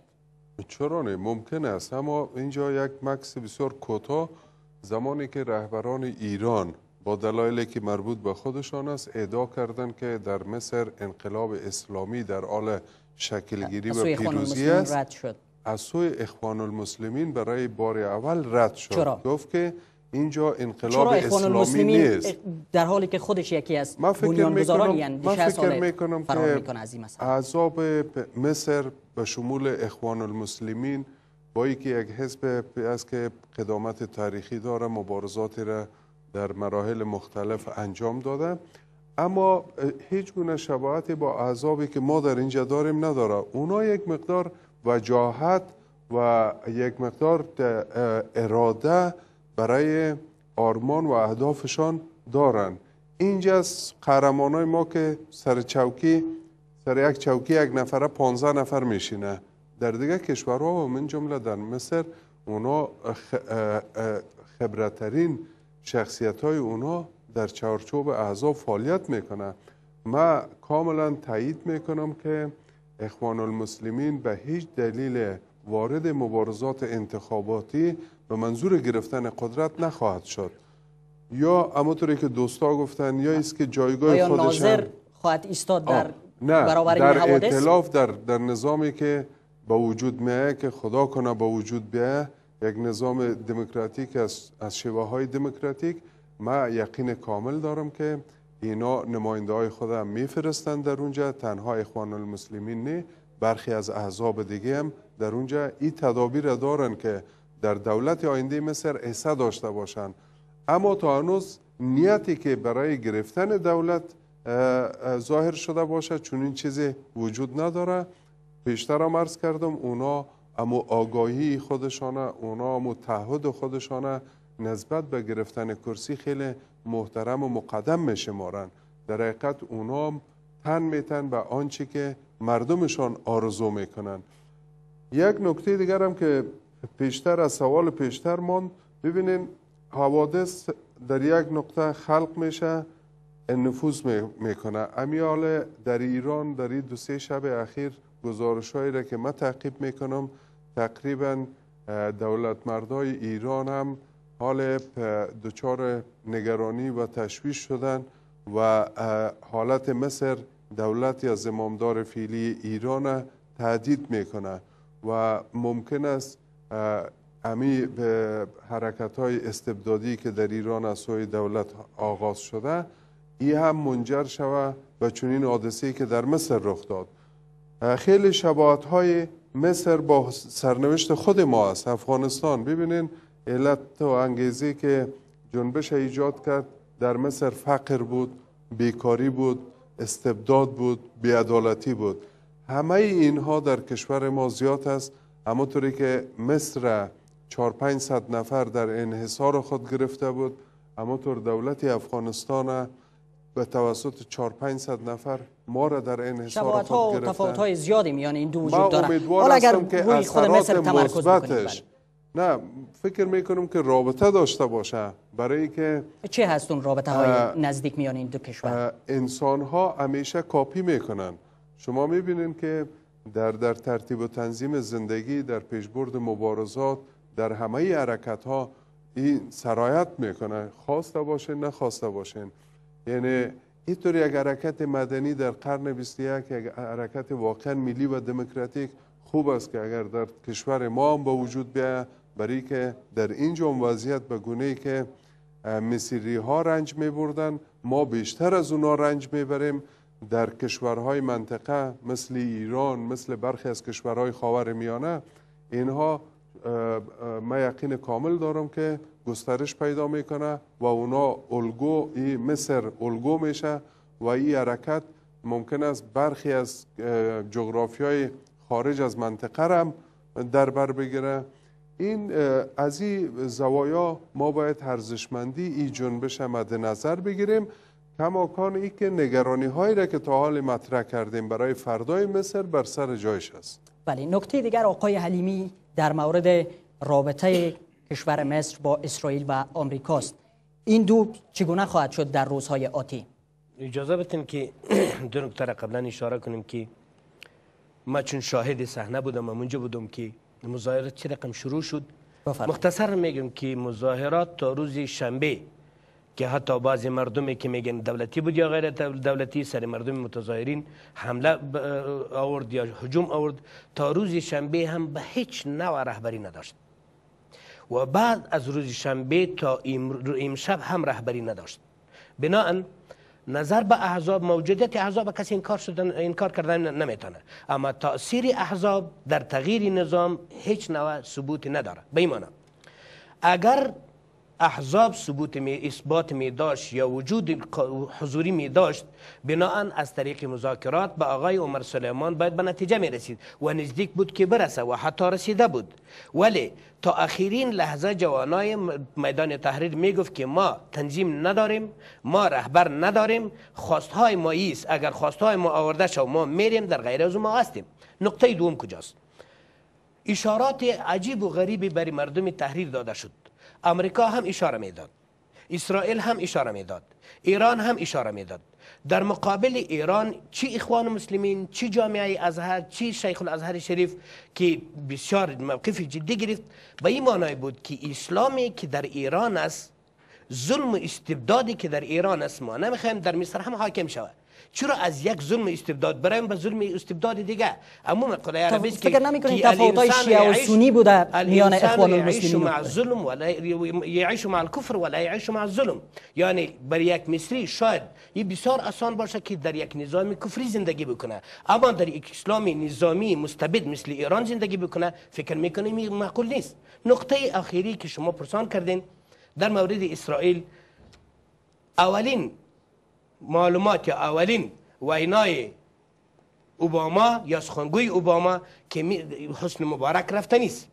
چرا نه ممکن است اما اینجا یک مکس بسیار کوتاه زمانی که رهبران ایران با دلایلی که مربوط به خودشان است ادعا کردن که در مصر انقلاب اسلامی در حال شکلگیری و پیروزی است از سوی اخوان المسلمین برای بار اول رد شد چرا؟ گفت که اینجا انقلاب اسلامی نیست در حالی که خودش یکی از بنیانگذاران یعنی من فکر یعنی که مصر به شمول اخوان المسلمین با که یک حزب است که قدامت تاریخی داره مبارزاتی را در مراحل مختلف انجام داده اما هیچ گونه شباهتی با عذابی که ما در اینجا داریم نداره اونا یک مقدار وجاهت و یک مقدار اراده برای آرمان و اهدافشان دارن اینجا از قهرمانای ما که سر چوکی سر یک چوکی یک نفره پانزه نفر میشینه در دیگه کشورها و من جمله در مصر اونا خبرترین شخصیت های اونا در چارچوب احزاب فعالیت میکنن من کاملا تایید میکنم که اخوان المسلمین به هیچ دلیل وارد مبارزات انتخاباتی به منظور گرفتن قدرت نخواهد شد یا طوری که دوستا گفتن یا است که جایگاه خودش ناظر خواهد ایستاد در نه در اطلاف در, در نظامی که با وجود میه که خدا کنه با وجود بیه یک نظام دموکراتیک از شیوه های دموکراتیک ما یقین کامل دارم که اینا نماینده های خود میفرستند در اونجا تنها اخوان المسلمین نه برخی از احزاب دیگه هم در اونجا این تدابیر دارن که در دولت آینده مصر حصه داشته باشند اما تا هنوز نیتی که برای گرفتن دولت ظاهر شده باشد چون این چیزی وجود نداره پیشتر هم عرض کردم اونا اما آگاهی خودشانه اونا امو تعهد خودشانه نسبت به گرفتن کرسی خیلی محترم و مقدم میشمارن در حقیقت اونا تن میتن به آنچه که مردمشان آرزو میکنن یک نکته دیگر هم که پیشتر از سوال پیشتر ماند ببینین حوادث در یک نقطه خلق میشه نفوذ میکنه امیال در ایران در این دو سه شب اخیر گزارش هایی را که من تعقیب میکنم تقریبا دولت مردای ایران هم حال دچار نگرانی و تشویش شدن و حالت مصر دولتی از زمامدار فیلی ایران تهدید میکنه و ممکن است امی حرکت های استبدادی که در ایران از سوی دولت آغاز شده ای هم منجر شود و چنین حادثه‌ای که در مصر رخ داد خیلی شباهت های مصر با سرنوشت خود ما است افغانستان ببینین علت و انگیزه که جنبش ایجاد کرد در مصر فقر بود بیکاری بود استبداد بود بیعدالتی بود همه اینها در کشور ما زیاد است اما طوری که مصر 4 500 نفر در انحصار خود گرفته بود اما طور دولت افغانستان به توسط 4 500 نفر ما را در انحصار خود ها تفاوت های زیادی میان این دو وجود من امیدوار هستم که از خود بله. نه فکر میکنم که رابطه داشته باشه برای که چه هست اون رابطه های نزدیک میان این دو کشور انسان ها همیشه کاپی میکنن شما میبینین که در در ترتیب و تنظیم زندگی در پیشبرد مبارزات در همه حرکت ها این سرایت میکنه خواسته باشین نخواسته باشین یعنی اینطور یک حرکت مدنی در قرن 21 یک حرکت واقعا ملی و دموکراتیک خوب است که اگر در کشور ما هم با وجود بیاید برای که در اینجا وضعیت به گونه که مسیری ها رنج می بردن ما بیشتر از اونا رنج می بریم در کشورهای منطقه مثل ایران مثل برخی از کشورهای خاور میانه اینها من یقین کامل دارم که گسترش پیدا میکنه و اونا الگو مصر الگو میشه و این حرکت ممکن است برخی از جغرافیای خارج از منطقه را در بر بگیره این از این زوایا ما باید ارزشمندی این جنبش مد نظر بگیریم کماکان ای که نگرانی هایی را که تا حال مطرح کردیم برای فردای مصر بر سر جایش است بله نکته دیگر آقای حلیمی در مورد رابطه کشور مصر با اسرائیل و آمریکاست این دو چگونه خواهد شد در روزهای آتی اجازه بتین که دو نکته قبلا اشاره کنیم که ما چون شاهد صحنه بودم اونجا بودم که مظاهرات چه رقم شروع شد مختصر میگم که مظاهرات تا روز شنبه که حتی بعضی مردمی که میگن دولتی بود یا غیر دولتی سر مردم متظاهرین حمله آورد یا حجوم آورد تا روز شنبه هم به هیچ نوع رهبری نداشت و بعد از روز شنبه تا امشب هم رهبری نداشت بناا نظر به احزاب موجودیت احزاب کسی انکار شدن کردن نمیتونه اما تاثیر احزاب در تغییر نظام هیچ نوع ثبوتی نداره به این اگر احزاب ثبوت می اثبات می داشت یا وجود حضوری می داشت بناان از طریق مذاکرات به آقای عمر سلیمان باید به نتیجه می رسید و نزدیک بود که برسه و حتی رسیده بود ولی تا اخیرین لحظه جوانای میدان تحریر می گفت که ما تنظیم نداریم ما رهبر نداریم خواستهای ما ایست اگر خواستهای ما آورده شو ما میریم در غیر از ما هستیم نقطه دوم کجاست اشارات عجیب و غریبی برای مردم تحریر داده شد امریکا هم اشاره میداد اسرائیل هم اشاره میداد ایران هم اشاره میداد در مقابل ایران چی اخوان مسلمین چی جامعه ازهر چی شیخ الازهر شریف که بسیار موقف جدی گرفت به این معنای بود که اسلامی که در ایران است ظلم و استبدادی که در ایران است ما نمیخوایم در مصر هم حاکم شود چرا از یک ظلم استبداد برایم به ظلم استبداد دیگه اما مقوله عربی است که فکر نمی‌کنید شیعه و سنی بوده میان اخوان المسلمین مع الظلم ولا يعيش مع الكفر ولا مع الظلم یعنی بر یک مصری شاید این بسیار آسان باشه که در یک نظام کفری زندگی بکنه اما در یک اسلام نظامی مستبد مثل ایران زندگی بکنه فکر میکنیم معقول نیست نقطه اخیری که شما پرسان کردین در مورد اسرائیل اولین معلومات یا اولین وینای اوباما یا سخنگوی اوباما که حسن مبارک رفته نیست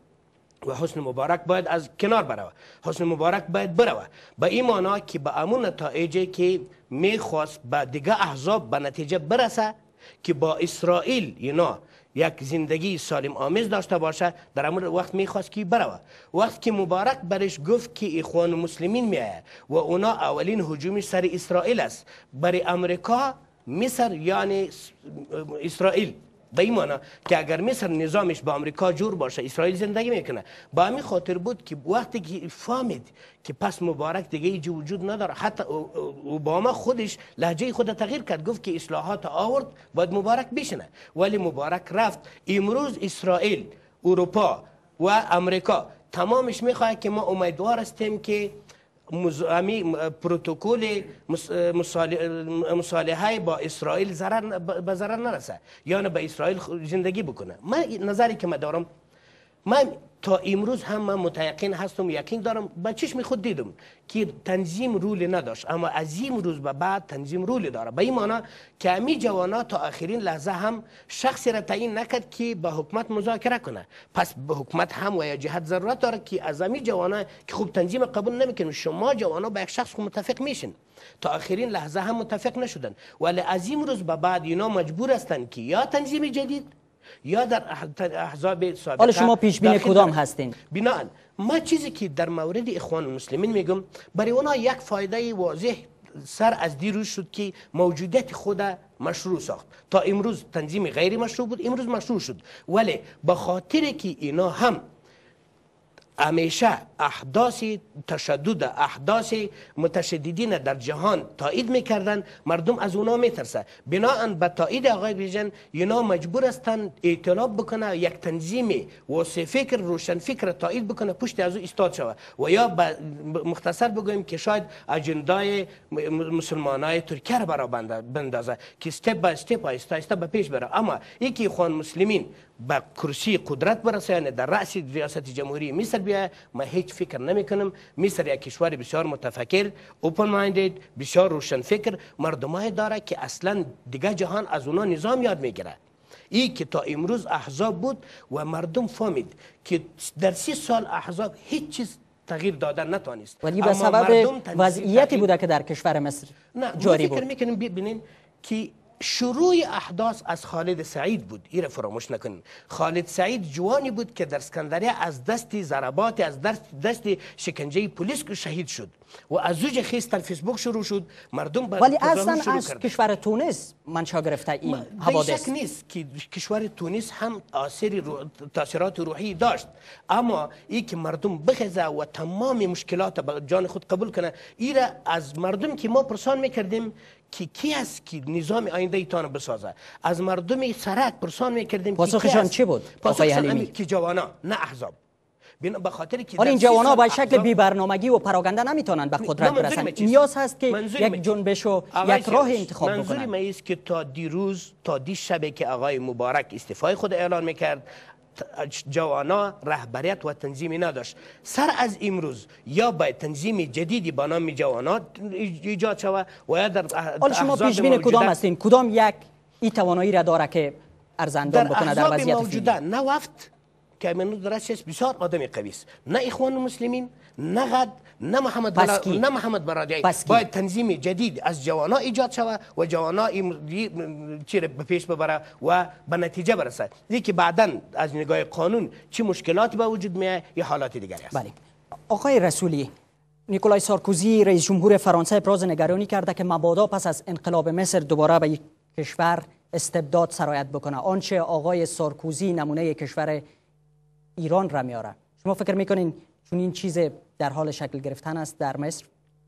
و حسن مبارک باید از کنار بروه حسن مبارک باید بروه به این معنا که به امون نتایجی که میخواست به دیگه احزاب به نتیجه برسه که با اسرائیل اینا یعنی یک زندگی سالم آمیز داشته باشه در امر وقت میخواست که بروه. وقت که مبارک برش گفت که اخوان مسلمین آید و اونا اولین حجومش سر اسرائیل است برای امریکا مصر یعنی اسرائیل به که اگر مصر نظامش با آمریکا جور باشه اسرائیل زندگی میکنه با همین خاطر بود که وقتی که فهمید که پس مبارک دیگه ایجی وجود نداره حتی اوباما خودش لحجه خود تغییر کرد گفت که اصلاحات آورد باید مبارک بشینه ولی مبارک رفت امروز اسرائیل اروپا و امریکا تمامش میخواهد که ما امیدوار هستیم که مزامی پروتکل مصالحه با اسرائیل به ضرر نرسه یعنی به اسرائیل زندگی بکنه من نظری که من دارم من تا امروز هم من متیقن هستم یقین دارم با چشم خود دیدم که تنظیم رول نداشت اما از امروز روز به بعد تنظیم رولی داره به این معنا که امی جوانا تا آخرین لحظه هم شخصی را تعیین نکرد که به حکمت مذاکره کنه پس به حکمت هم و یا جهت ضرورت داره که از امی جوانا که خوب تنظیم قبول نمیکنه شما جوانا به یک شخص متفق میشین تا آخرین لحظه هم متفق نشدن ولی از روز به بعد اینا مجبور هستند که یا تنظیم جدید یا در احزاب سابقه حالا شما پیش بین کدام هستین بنا، ما چیزی که در مورد اخوان المسلمین میگم برای اونا یک فایده واضح سر از دیروز شد که موجودیت خود مشروع ساخت تا امروز تنظیم غیر مشروع بود امروز مشروع شد ولی به خاطر که اینا هم همیشه احداث تشدد احداث متشددین در جهان تایید میکردن مردم از اونا میترسه بناهن به تایید آقای بیژن اینا مجبور هستند اطلاع بکنه یک تنظیم و فکر روشن فکر تایید بکنه پشت از او استاد شود و یا مختصر بگویم که شاید اجندای مسلمانای ترکیه را بندازه که استپ با استپ آیستا آیستا به پیش بره اما یکی خوان مسلمین به کرسی قدرت برسه یعنی در رأس ریاست جمهوری مصر بیا ما فکر نمیکنم مصر یک کشور بسیار متفکر اوپن مایندد بسیار روشن فکر مردمای داره که اصلا دیگه جهان از اونا نظام یاد میگیره ای که تا امروز احزاب بود و مردم فهمید که در سی سال احزاب هیچ چیز تغییر دادن نتوانست ولی به سبب وضعیتی بوده که در کشور مصر جاری بود فکر میکنیم ببینین که شروع احداث از خالد سعید بود این فراموش نکن خالد سعید جوانی بود که در اسکندریه از دست ضربات از دست, دست شکنجه پلیس شهید شد و از زوج خیس در فیسبوک شروع شد مردم بر ولی اصلا شروع از کشور تونس منشا گرفته این حوادث نیست که کشور تونس هم آثیر رو... تاثیرات روحی داشت اما ای که مردم بخزه و تمام مشکلات به جان خود قبول کنه ای را از مردم که ما پرسان میکردیم کی کی است که نظام آینده ایتان بسازه از مردم سرک پرسان میکردیم پاسخشان چی بود پاسخشان که جوانا نه احزاب به خاطر که این جوانا با شکل بی برنامگی و پراگنده نمیتونن به قدرت برسن نیاز هست که یک جنبش و یک راه انتخاب بکنن منظور است که تا دیروز تا دی شبه که آقای مبارک استعفای خود اعلان میکرد جوانا رهبریت و تنظیمی نداشت سر از امروز یا باید تنظیم جدیدی با نام جوانا ایجاد شود و یا در احزاب شما پیش بین کدام هستین کدام یک این توانایی را داره که ارزندان بکنه در وضعیت موجوده نه وقت که منو درستش بسیار آدم قوی نه اخوان مسلمین نه غد نه محمد بلا... نه محمد باید تنظیم جدید از جوانا ایجاد شود و جوانا چی به پیش ببره و به نتیجه برسه که بعدا از نگاه قانون چه مشکلات به وجود میه یا حالات دیگری است بله. آقای رسولی نیکولای سارکوزی رئیس جمهور فرانسه ابراز نگرانی کرده که مبادا پس از انقلاب مصر دوباره به یک کشور استبداد سرایت بکنه آنچه آقای سارکوزی نمونه کشور ایران را میاره شما فکر میکنین چون این چیز در حال شکل گرفتن است در مصر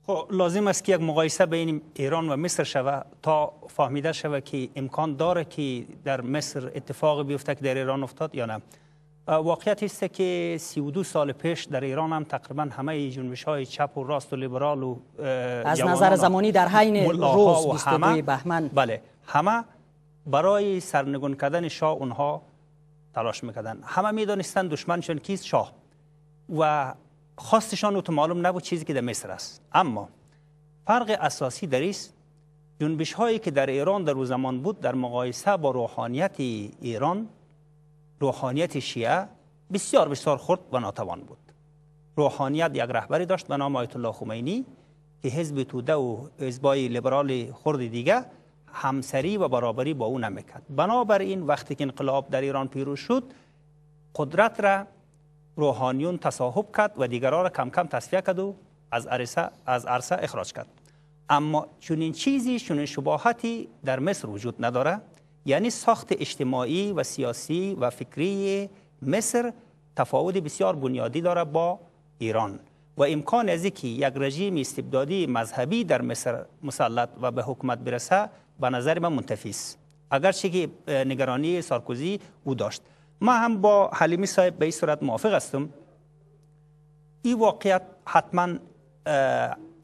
خب لازم است که یک مقایسه بین ایران و مصر شوه تا فهمیده شوه که امکان داره که در مصر اتفاق بیفته که در ایران افتاد یا نه واقعیت است که 32 سال پیش در ایران هم تقریبا همه جنبش های چپ و راست و لیبرال و از نظر زمانی در حین روز 22 بهمن بله همه برای سرنگون کردن شاه اونها تلاش میکردن همه میدانستن دشمنشون کیست شاه و خواستشان تو معلوم نبود چیزی که در مصر است اما فرق اساسی در است جنبش هایی که در ایران در او زمان بود در مقایسه با روحانیت ایران روحانیت شیعه بسیار بسیار خرد و ناتوان بود روحانیت یک رهبری داشت به نام آیت الله خمینی که حزب توده و حزبای لیبرال خرد دیگه همسری و برابری با او نمیکرد بنابراین وقتی که انقلاب در ایران پیروز شد قدرت را روحانیون تصاحب کرد و دیگرها کم کم تصفیه کرد و از عرصه, اخراج کرد اما چنین چیزی چنین شباهتی در مصر وجود نداره یعنی ساخت اجتماعی و سیاسی و فکری مصر تفاوت بسیار بنیادی داره با ایران و امکان از که یک رژیم استبدادی مذهبی در مصر مسلط و به حکومت برسه به نظر من منتفی است اگرچه که نگرانی سارکوزی او داشت ما هم با حلیمی صاحب به این صورت موافق هستم این واقعیت حتما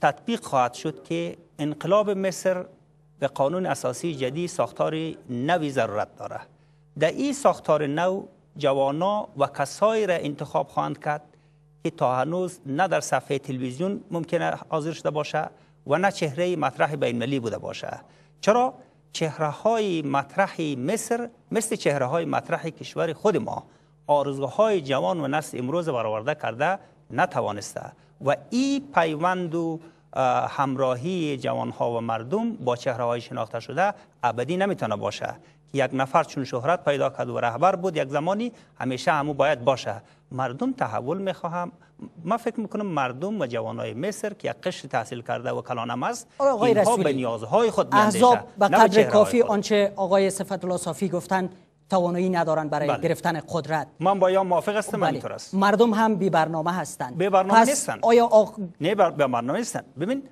تطبیق خواهد شد که انقلاب مصر به قانون اساسی جدید ساختار نوی ضرورت داره در این ساختار نو جوانا و کسایی را انتخاب خواهند کرد که تا هنوز نه در صفحه تلویزیون ممکنه حاضر شده باشه و نه چهره مطرح بین بوده باشه چرا چهره های مطرح مصر مثل چهره های مطرح کشور خود ما آرزوهای جوان و نسل امروز برآورده کرده نتوانسته و این پیوند و همراهی جوان ها و مردم با چهره های شناخته شده ابدی نمیتونه باشه یک نفر چون شهرت پیدا کرد و رهبر بود یک زمانی همیشه همو باید باشه مردم تحول میخواهم ما فکر میکنم مردم و جوانای مصر که یک قشر تحصیل کرده و کلانم است اینها به نیازهای خود احزاب به قدر کافی آنچه آقای صفت الله صافی گفتن توانایی ندارن برای بله. گرفتن قدرت من با یا موافق هستم بله. است مردم هم بی برنامه هستند بی برنامه نیستن آیا آق... نه بر... برنامه ببین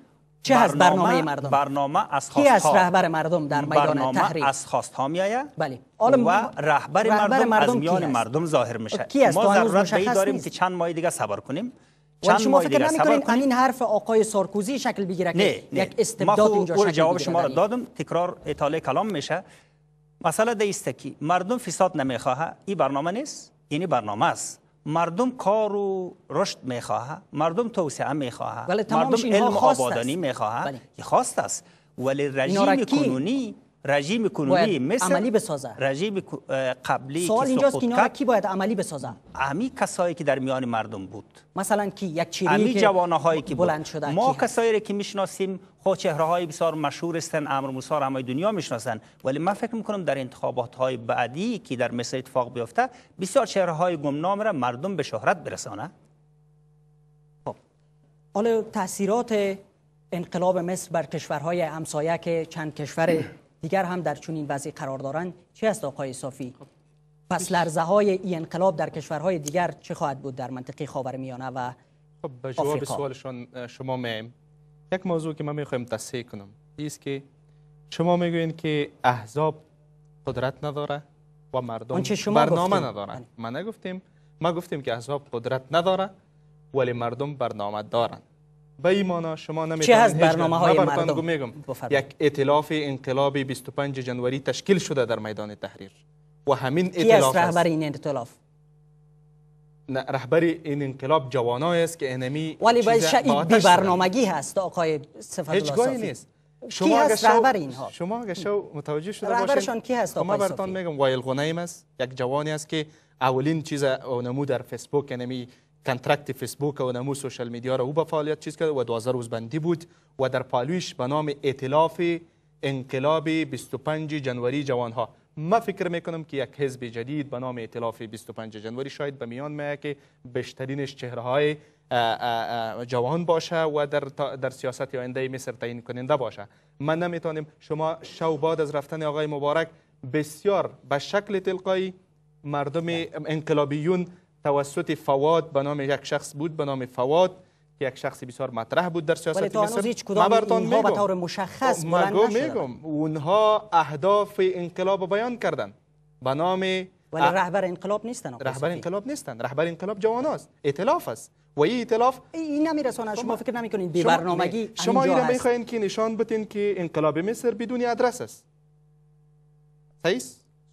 چه از برنامه مردم برنامه از خواست کی رهبر مردم در میدان تحریک از خواست ها آید بله و رهبر مردم, مردم, از میان مردم ظاهر میشه ما ضرورت به داریم که چند ماه دیگه صبر کنیم چند شما فکر نمی کنید این حرف آقای سارکوزی شکل بگیره که یک استبداد اینجا شکل جواب شما را دادم تکرار اطاله کلام میشه مسئله دیسته که مردم فساد نمیخواه این برنامه نیست یعنی برنامه است مردم کار و رشد میخواهد مردم توسعه میخواهد مردم علم آبادانی میخواهد بله. خواست است ولی رژیم کنونی رژیم کنونی مثل عملی بسازه رژیم قبلی سوال اینجاست که اینا کی باید عملی بسازن امی کسایی که در میان مردم بود مثلا کی یک چیری که جوانهایی که بلند شده ما کسایی که میشناسیم خب چهره های بسیار مشهور استن امر موسی را همه دنیا میشناسن ولی من فکر میکنم در انتخابات های بعدی که در مصر اتفاق بیفته بسیار چهره های گمنام را مردم به شهرت برسانه خب حالا تاثیرات انقلاب مصر بر کشورهای همسایه که چند کشور دیگر هم در چنین وضعی قرار دارن چه است آقای صافی خب. پس لرزه های این انقلاب در کشورهای دیگر چه خواهد بود در منطقه خاورمیانه و خب جواب شما میم یک موضوع که ما میخوایم تصحیح کنم ایست که شما میگوین که احزاب قدرت نداره و مردم برنامه گفتیم. ندارن بله. ما نگفتیم ما گفتیم که احزاب قدرت نداره ولی مردم برنامه دارن به این شما نمیتونید هیچ برنامه های مردم میگم یک ائتلاف انقلاب 25 جنوری تشکیل شده در میدان تحریر و همین ائتلاف رهبر این ائتلاف رهبری این انقلاب جوان است که انمی ولی باید شاید بی برنامگی هست آقای صفت الله صافی نیست شما کی هست رهبر اینها شما اگه شو متوجه شده باشین رهبرشان کی هست آقای برتان میگم وایل غنیم است یک جوانی است که اولین چیز اونمو در فیسبوک انمی یعنی کنترکت فیسبوک و نمو سوشل میدیا را او به فعالیت چیز کرد و 12 روز بندی بود و در پالویش به نام ائتلاف انقلاب 25 جنوری جوانها ما فکر میکنم که یک حزب جدید به نام ائتلاف 25 جنوری شاید به میان میاد که بیشترینش چهره های جوان باشه و در, در سیاست آینده مصر تعیین کننده باشه ما نمیتونیم شما شو بعد از رفتن آقای مبارک بسیار به شکل تلقایی مردم انقلابیون توسط فواد به نام یک شخص بود به نام فواد یک شخص بسیار مطرح بود در سیاست ولی تا مصر هیچ کدام ها به طور مشخص خب، بلند میگم اونها اهداف انقلاب بیان کردن به نام ولی رهبر انقلاب نیستن رهبر انقلاب نیستن رهبر انقلاب جواناست ائتلاف است و این ائتلاف این نمیرسونه شما, شما فکر نمیکنید بی برنامگی شما, اینو میخواین که نشان بدین که انقلاب مصر بدون ادرس است صحیح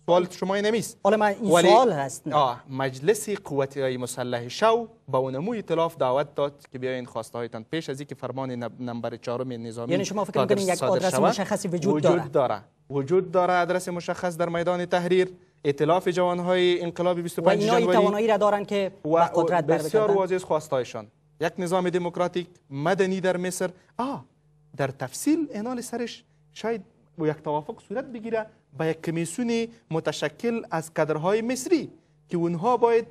سوال شما اینه نیست حالا من این ولی سوال هست آه مجلس قوتی مسلح شو با اونمو اطلاف دعوت داد که بیاین خواسته هایتان پیش از اینکه فرمان نمبر 4 نظامی یعنی شما فکر میکنین یک آدرس مشخصی وجود, وجود داره. وجود داره آدرس مشخص در میدان تحریر ائتلاف جوانهای انقلاب 25 جنوری و توانایی را دارن که و قدرت بر بسیار واضح خواسته خواستایشان یک نظام دموکراتیک مدنی در مصر آه در تفصیل اینال سرش شاید و یک توافق صورت بگیره با یک کمیسیون متشکل از کادرهای مصری که اونها باید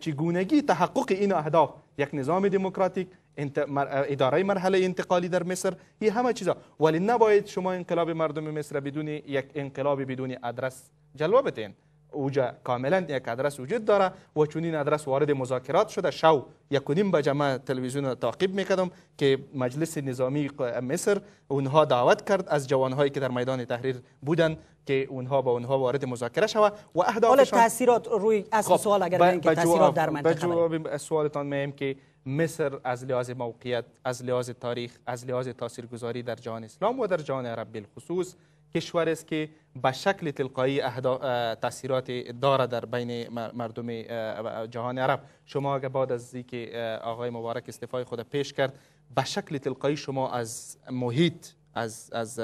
چگونگی تحقق این اهداف یک نظام دموکراتیک اداره مرحله انتقالی در مصر این همه چیزا ولی نباید شما انقلاب مردم مصر بدون یک انقلاب بدون ادرس جلوه بتین اوجا کاملا یک ادرس وجود داره و چون این ادرس وارد مذاکرات شده شو یک و نیم بجه من تلویزیون تعقیب میکردم که مجلس نظامی مصر اونها دعوت کرد از جوانهایی که در میدان تحریر بودن که اونها با اونها وارد مذاکره شوه و اهدافشان تاثیرات روی اصل خب سوال اگر بگیم که تاثیرات در منطقه به جواب سوالتان میم که مصر از لحاظ موقعیت از لحاظ تاریخ از لحاظ تاثیرگذاری در جهان اسلام و در جهان عرب بالخصوص کشور است که به شکل تلقایی تاثیرات داره در بین مردم جهان عرب شما اگر بعد از اینکه آقای مبارک استعفای خود پیش کرد به شکل تلقایی شما از محیط از, از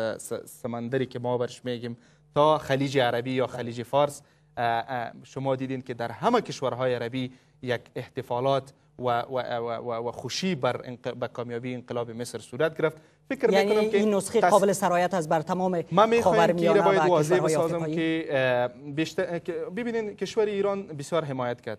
سمندری که ما برش میگیم تا خلیج عربی یا خلیج فارس شما دیدین که در همه کشورهای عربی یک احتفالات و, و, و, خوشی بر, بر کامیابی انقلاب مصر صورت گرفت فکر یعنی میکنم که این نسخه تس... قابل سرایت از بر تمام من میخوام که باید واضح بسازم که بیشتر ببینین کشور ایران بسیار حمایت کرد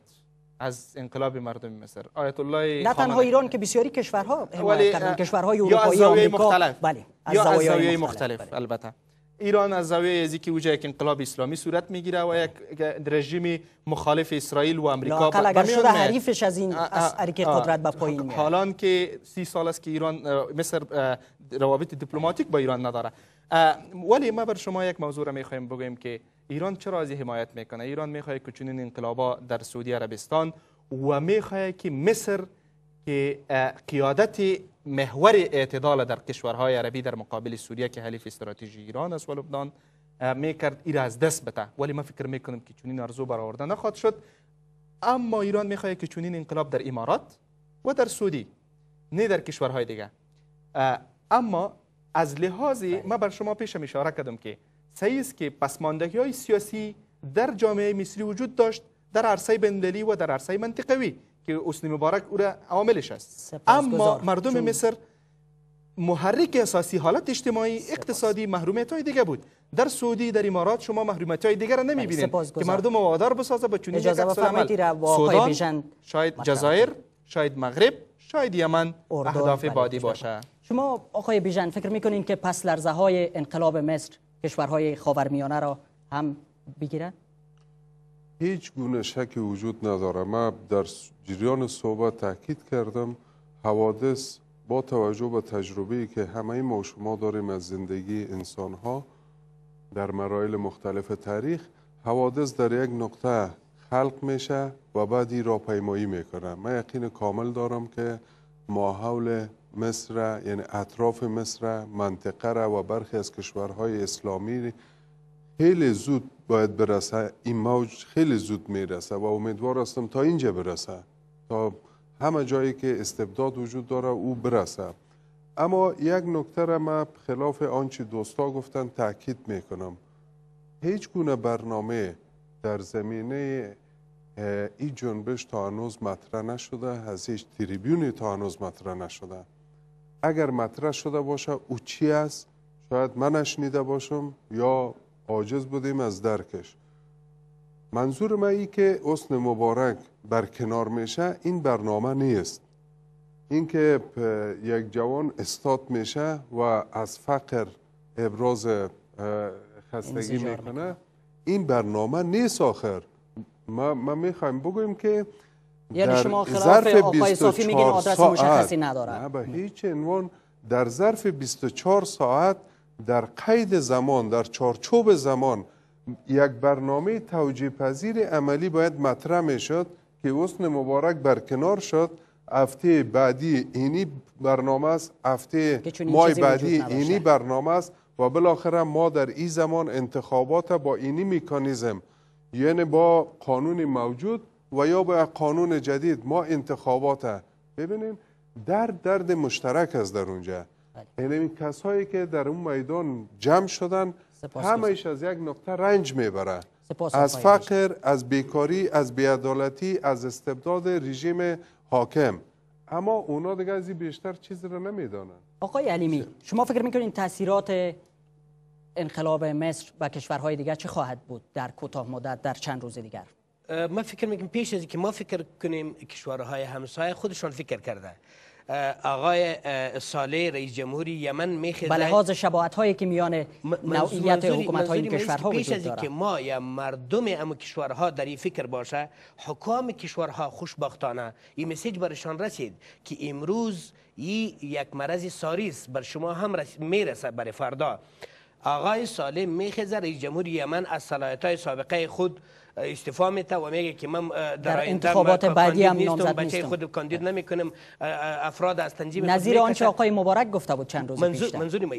از انقلاب مردم مصر آیت الله نه تنها ایران که بسیاری کشورها حمایت کردن کشورهای اروپایی آمریکا بله از زوایای زاویه مختلف, مختلف. بله. البته ایران از زاویه از که وجه یک انقلاب اسلامی صورت میگیره و یک رژیم مخالف اسرائیل و آمریکا با اگر شده حریفش از این از قدرت به پایین میاد حالا که سی سال است که ایران مصر روابط دیپلماتیک با ایران نداره ولی ما بر شما یک موضوع را میخوایم بگویم که ایران چرا از حمایت میکنه ایران میخواه که چنین انقلابا در سعودی عربستان و میخواه که مصر که قیادت محور اعتدال در کشورهای عربی در مقابل سوریه که حلیف استراتژی ایران است و لبنان میکرد ایران از دست بته ولی من فکر میکنم که چنین آرزو برآورده نخواد شد اما ایران میخواه که چنین انقلاب در امارات و در سعودی نه در کشورهای دیگه اما از لحاظی بله. ما بر شما پیشم اشاره کردم که است که پسماندگی های سیاسی در جامعه مصری وجود داشت در عرصه بندلی و در عرصه منطقوی که حسنی مبارک او را عاملش است اما مردم مصر محرک اساسی حالت اجتماعی اقتصادی محرومیت های دیگه بود در سعودی در امارات شما محرومیت های دیگه را بله، نمی بینید که مردم وادار بسازه به چنین یک سودان شاید جزایر شاید مغرب شاید یمن اهداف بله، بادی باشه شما آقای بیژن فکر میکنین که پس لرزه های انقلاب مصر کشورهای خاورمیانه را هم بگیره؟ هیچ گونه شک وجود نداره من در جریان صحبت تاکید کردم حوادث با توجه به تجربه که همه ما شما داریم از زندگی انسان ها در مرایل مختلف تاریخ حوادث در یک نقطه خلق میشه و بعدی را پیمایی میکنه من یقین کامل دارم که ماحول مصر یعنی اطراف مصر منطقه را و برخی از کشورهای اسلامی خیلی زود باید برسه این موج خیلی زود میرسه و امیدوار هستم تا اینجا برسه تا همه جایی که استبداد وجود داره او برسه اما یک نکته را من خلاف آنچه دوستا گفتن تاکید میکنم هیچ گونه برنامه در زمینه ای جنبش تا هنوز مطرح نشده از هیچ تریبیونی تا هنوز مطرح نشده اگر مطرح شده باشه او چی است شاید من نشنیده باشم یا عاجز بودیم از درکش منظور ما ای که حسن مبارک بر کنار میشه این برنامه نیست اینکه یک جوان استاد میشه و از فقر ابراز خستگی میکنه این برنامه نیست آخر ما, ما میخوایم بگویم که یعنی شما خلاف آقای صافی میگین آدرس مشخصی نداره نه به هیچ عنوان در ظرف 24 ساعت در قید زمان در چارچوب زمان یک برنامه توجیه پذیر عملی باید مطرح می شد که حسن مبارک برکنار شد هفته بعدی اینی برنامه است هفته مای بعدی اینی برنامه است و بالاخره ما در این زمان انتخابات با اینی میکانیزم یعنی با قانون موجود و یا با قانون جدید ما انتخابات ببینیم درد درد مشترک از در اونجا بله. یعنی این کسایی که در اون میدان جمع شدن همیش از یک نقطه رنج میبره از فقر از بیکاری از بیادالتی از استبداد رژیم حاکم اما اونا دیگه از بیشتر چیز رو نمیدانن آقای علیمی شما فکر میکنید تاثیرات انقلاب مصر و کشورهای دیگر چه خواهد بود در کوتاه مدت در چند روز دیگر ما فکر میکنیم پیش از که ما فکر کنیم کشورهای همسایه خودشان فکر کرده آقای صالح رئیس جمهوری یمن میخواد. به لحاظ شباهت هایی که میان نوعیت حکومت های کشورها وجود پیش از که ما یا مردم ام کشورها در این فکر باشه حکام کشورها خوشبختانه این مسیج برشان رسید که امروز یک مرض ساریس بر شما هم میرسه برای فردا آقای صالح میخیزه رئیس جمهور یمن از صلاحیت های سابقه خود استفا میته و میگه که من در, در انتخابات بعدی هم نامزد نیستم خود کاندید بله. نمیکنم افراد از تنظیم نظیر آنچه آقای مبارک گفته بود چند روز منظور پیشتر منظور ما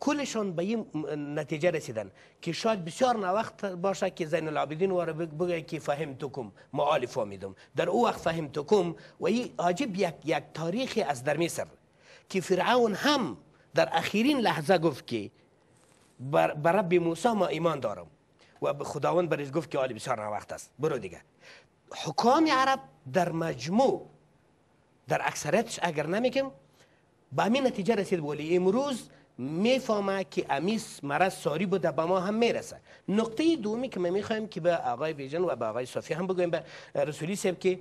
کلشان به این نتیجه رسیدن که شاید بسیار نوقت باشه که زین العابدین واره بگه که فهمتکم معالف فهمیدم در او وقت فهمتکم و این عاجب یک یک تاریخی از در مصر که فرعون هم در اخیرین لحظه گفت که بر, بر رب موسی ما ایمان دارم و خداوند برش گفت که آلی بسیار وقت است برو دیگه حکام عرب در مجموع در اکثرتش اگر نمیگم به همین نتیجه رسید ولی امروز میفهمه که امیس مرض ساری بوده به ما هم میرسه نقطه دومی که ما میخوایم که به آقای ویژن و به آقای صافی هم بگویم به رسولی صاحب که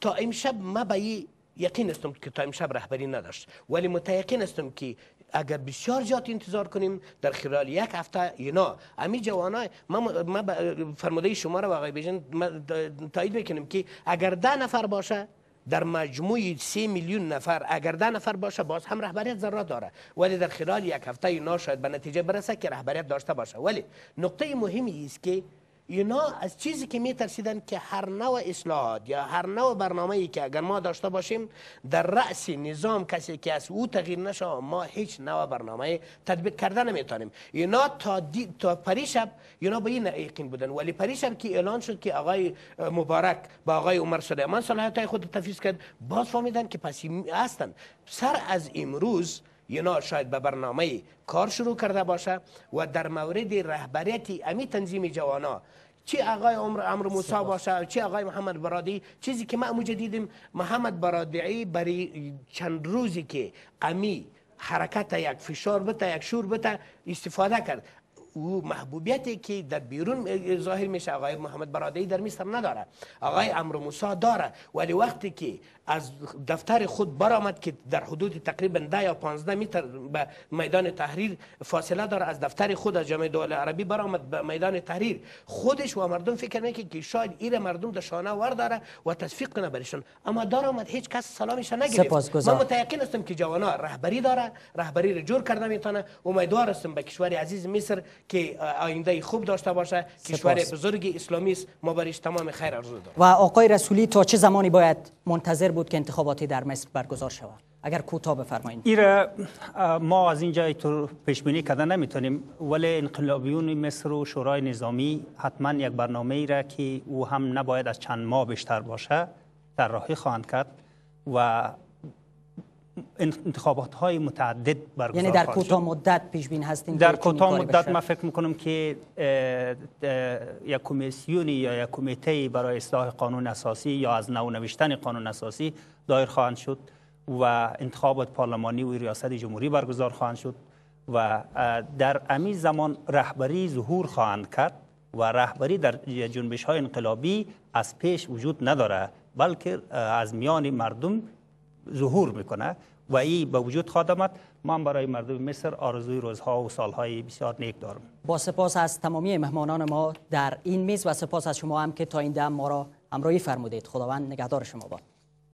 تا امشب ما به یقین هستم که تا امشب رهبری نداشت ولی متیقین هستم که اگر بسیار زیاد انتظار کنیم در خلال یک هفته اینا امی جوانای ما, ما فرموده شما رو آقای تایید میکنیم که اگر ده نفر باشه در مجموع سه میلیون نفر اگر ده نفر باشه باز هم رهبریت ذره داره ولی در خلال یک هفته اینا شاید به نتیجه برسه که رهبریت داشته باشه ولی نقطه مهمی است که اینا از چیزی که میترسیدن که هر نوع اصلاحات یا هر نوع برنامه ای که اگر ما داشته باشیم در رأس نظام کسی که از او تغییر نشه ما هیچ نوع برنامه تطبیق کرده نمیتونیم اینا تا, تا پریشب اینا به این یقین بودن ولی پریشب که اعلان شد که آقای مبارک با آقای عمر سلیمان صلاحیت خود تفیز کرد باز فهمیدن که پس هستن سر از امروز اینا شاید به برنامه کار شروع کرده باشه و در مورد رهبریت امی تنظیم جوانا چی آقای عمر امر موسا باشه چی آقای محمد برادی چیزی که ما اموجه دیدیم محمد برادعی برای چند روزی که امی حرکت یک فشار بته یک شور بته استفاده کرد او محبوبیتی که در بیرون ظاهر میشه آقای محمد برادی در مصر نداره آقای امر موسا داره ولی وقتی که از دفتر خود برآمد که در حدود تقریبا 10 یا 15 متر به میدان تحریر فاصله داره از دفتر خود از جامعه دول عربی برآمد به میدان تحریر خودش و مردم فکر نکرد که شاید ایره مردم در شانه ور داره و تصفیق کنه برشون اما دار آمد هیچ کس سلامش نگرفت من متیقن هستم که جوانا رهبری داره رهبری رو جور کرده میتونه امیدوار هستم به کشور عزیز مصر که آینده خوب داشته باشه کشور بزرگ اسلامی است ما برایش تمام خیر آرزو دارم و آقای رسولی تا چه زمانی باید منتظر بود که انتخاباتی در مصر برگزار شود اگر کوتاه بفرمایید ایره ما از اینجا تو پیش بینی کردن نمیتونیم ولی انقلابیون مصر و شورای نظامی حتما یک برنامه ای را که او هم نباید از چند ماه بیشتر باشه در راهی خواهند کرد و انتخابات های متعدد برگزار یعنی در کوتاه مدت پیش بین هستیم در کوتاه مدت من فکر میکنم که یک کمیسیونی یا یک کمیته برای اصلاح قانون اساسی یا از نو نوشتن قانون اساسی دایر خواهند شد و انتخابات پارلمانی و ریاست جمهوری برگزار خواهند شد و در امی زمان رهبری ظهور خواهند کرد و رهبری در جنبش های انقلابی از پیش وجود نداره بلکه از میان مردم ظهور میکنه و ای به وجود خواهد من برای مردم مصر آرزوی روزها و سالهای بسیار نیک دارم با سپاس از تمامی مهمانان ما در این میز و سپاس از شما هم که تا این دم ما را همراهی فرمودید خداوند نگهدار شما باد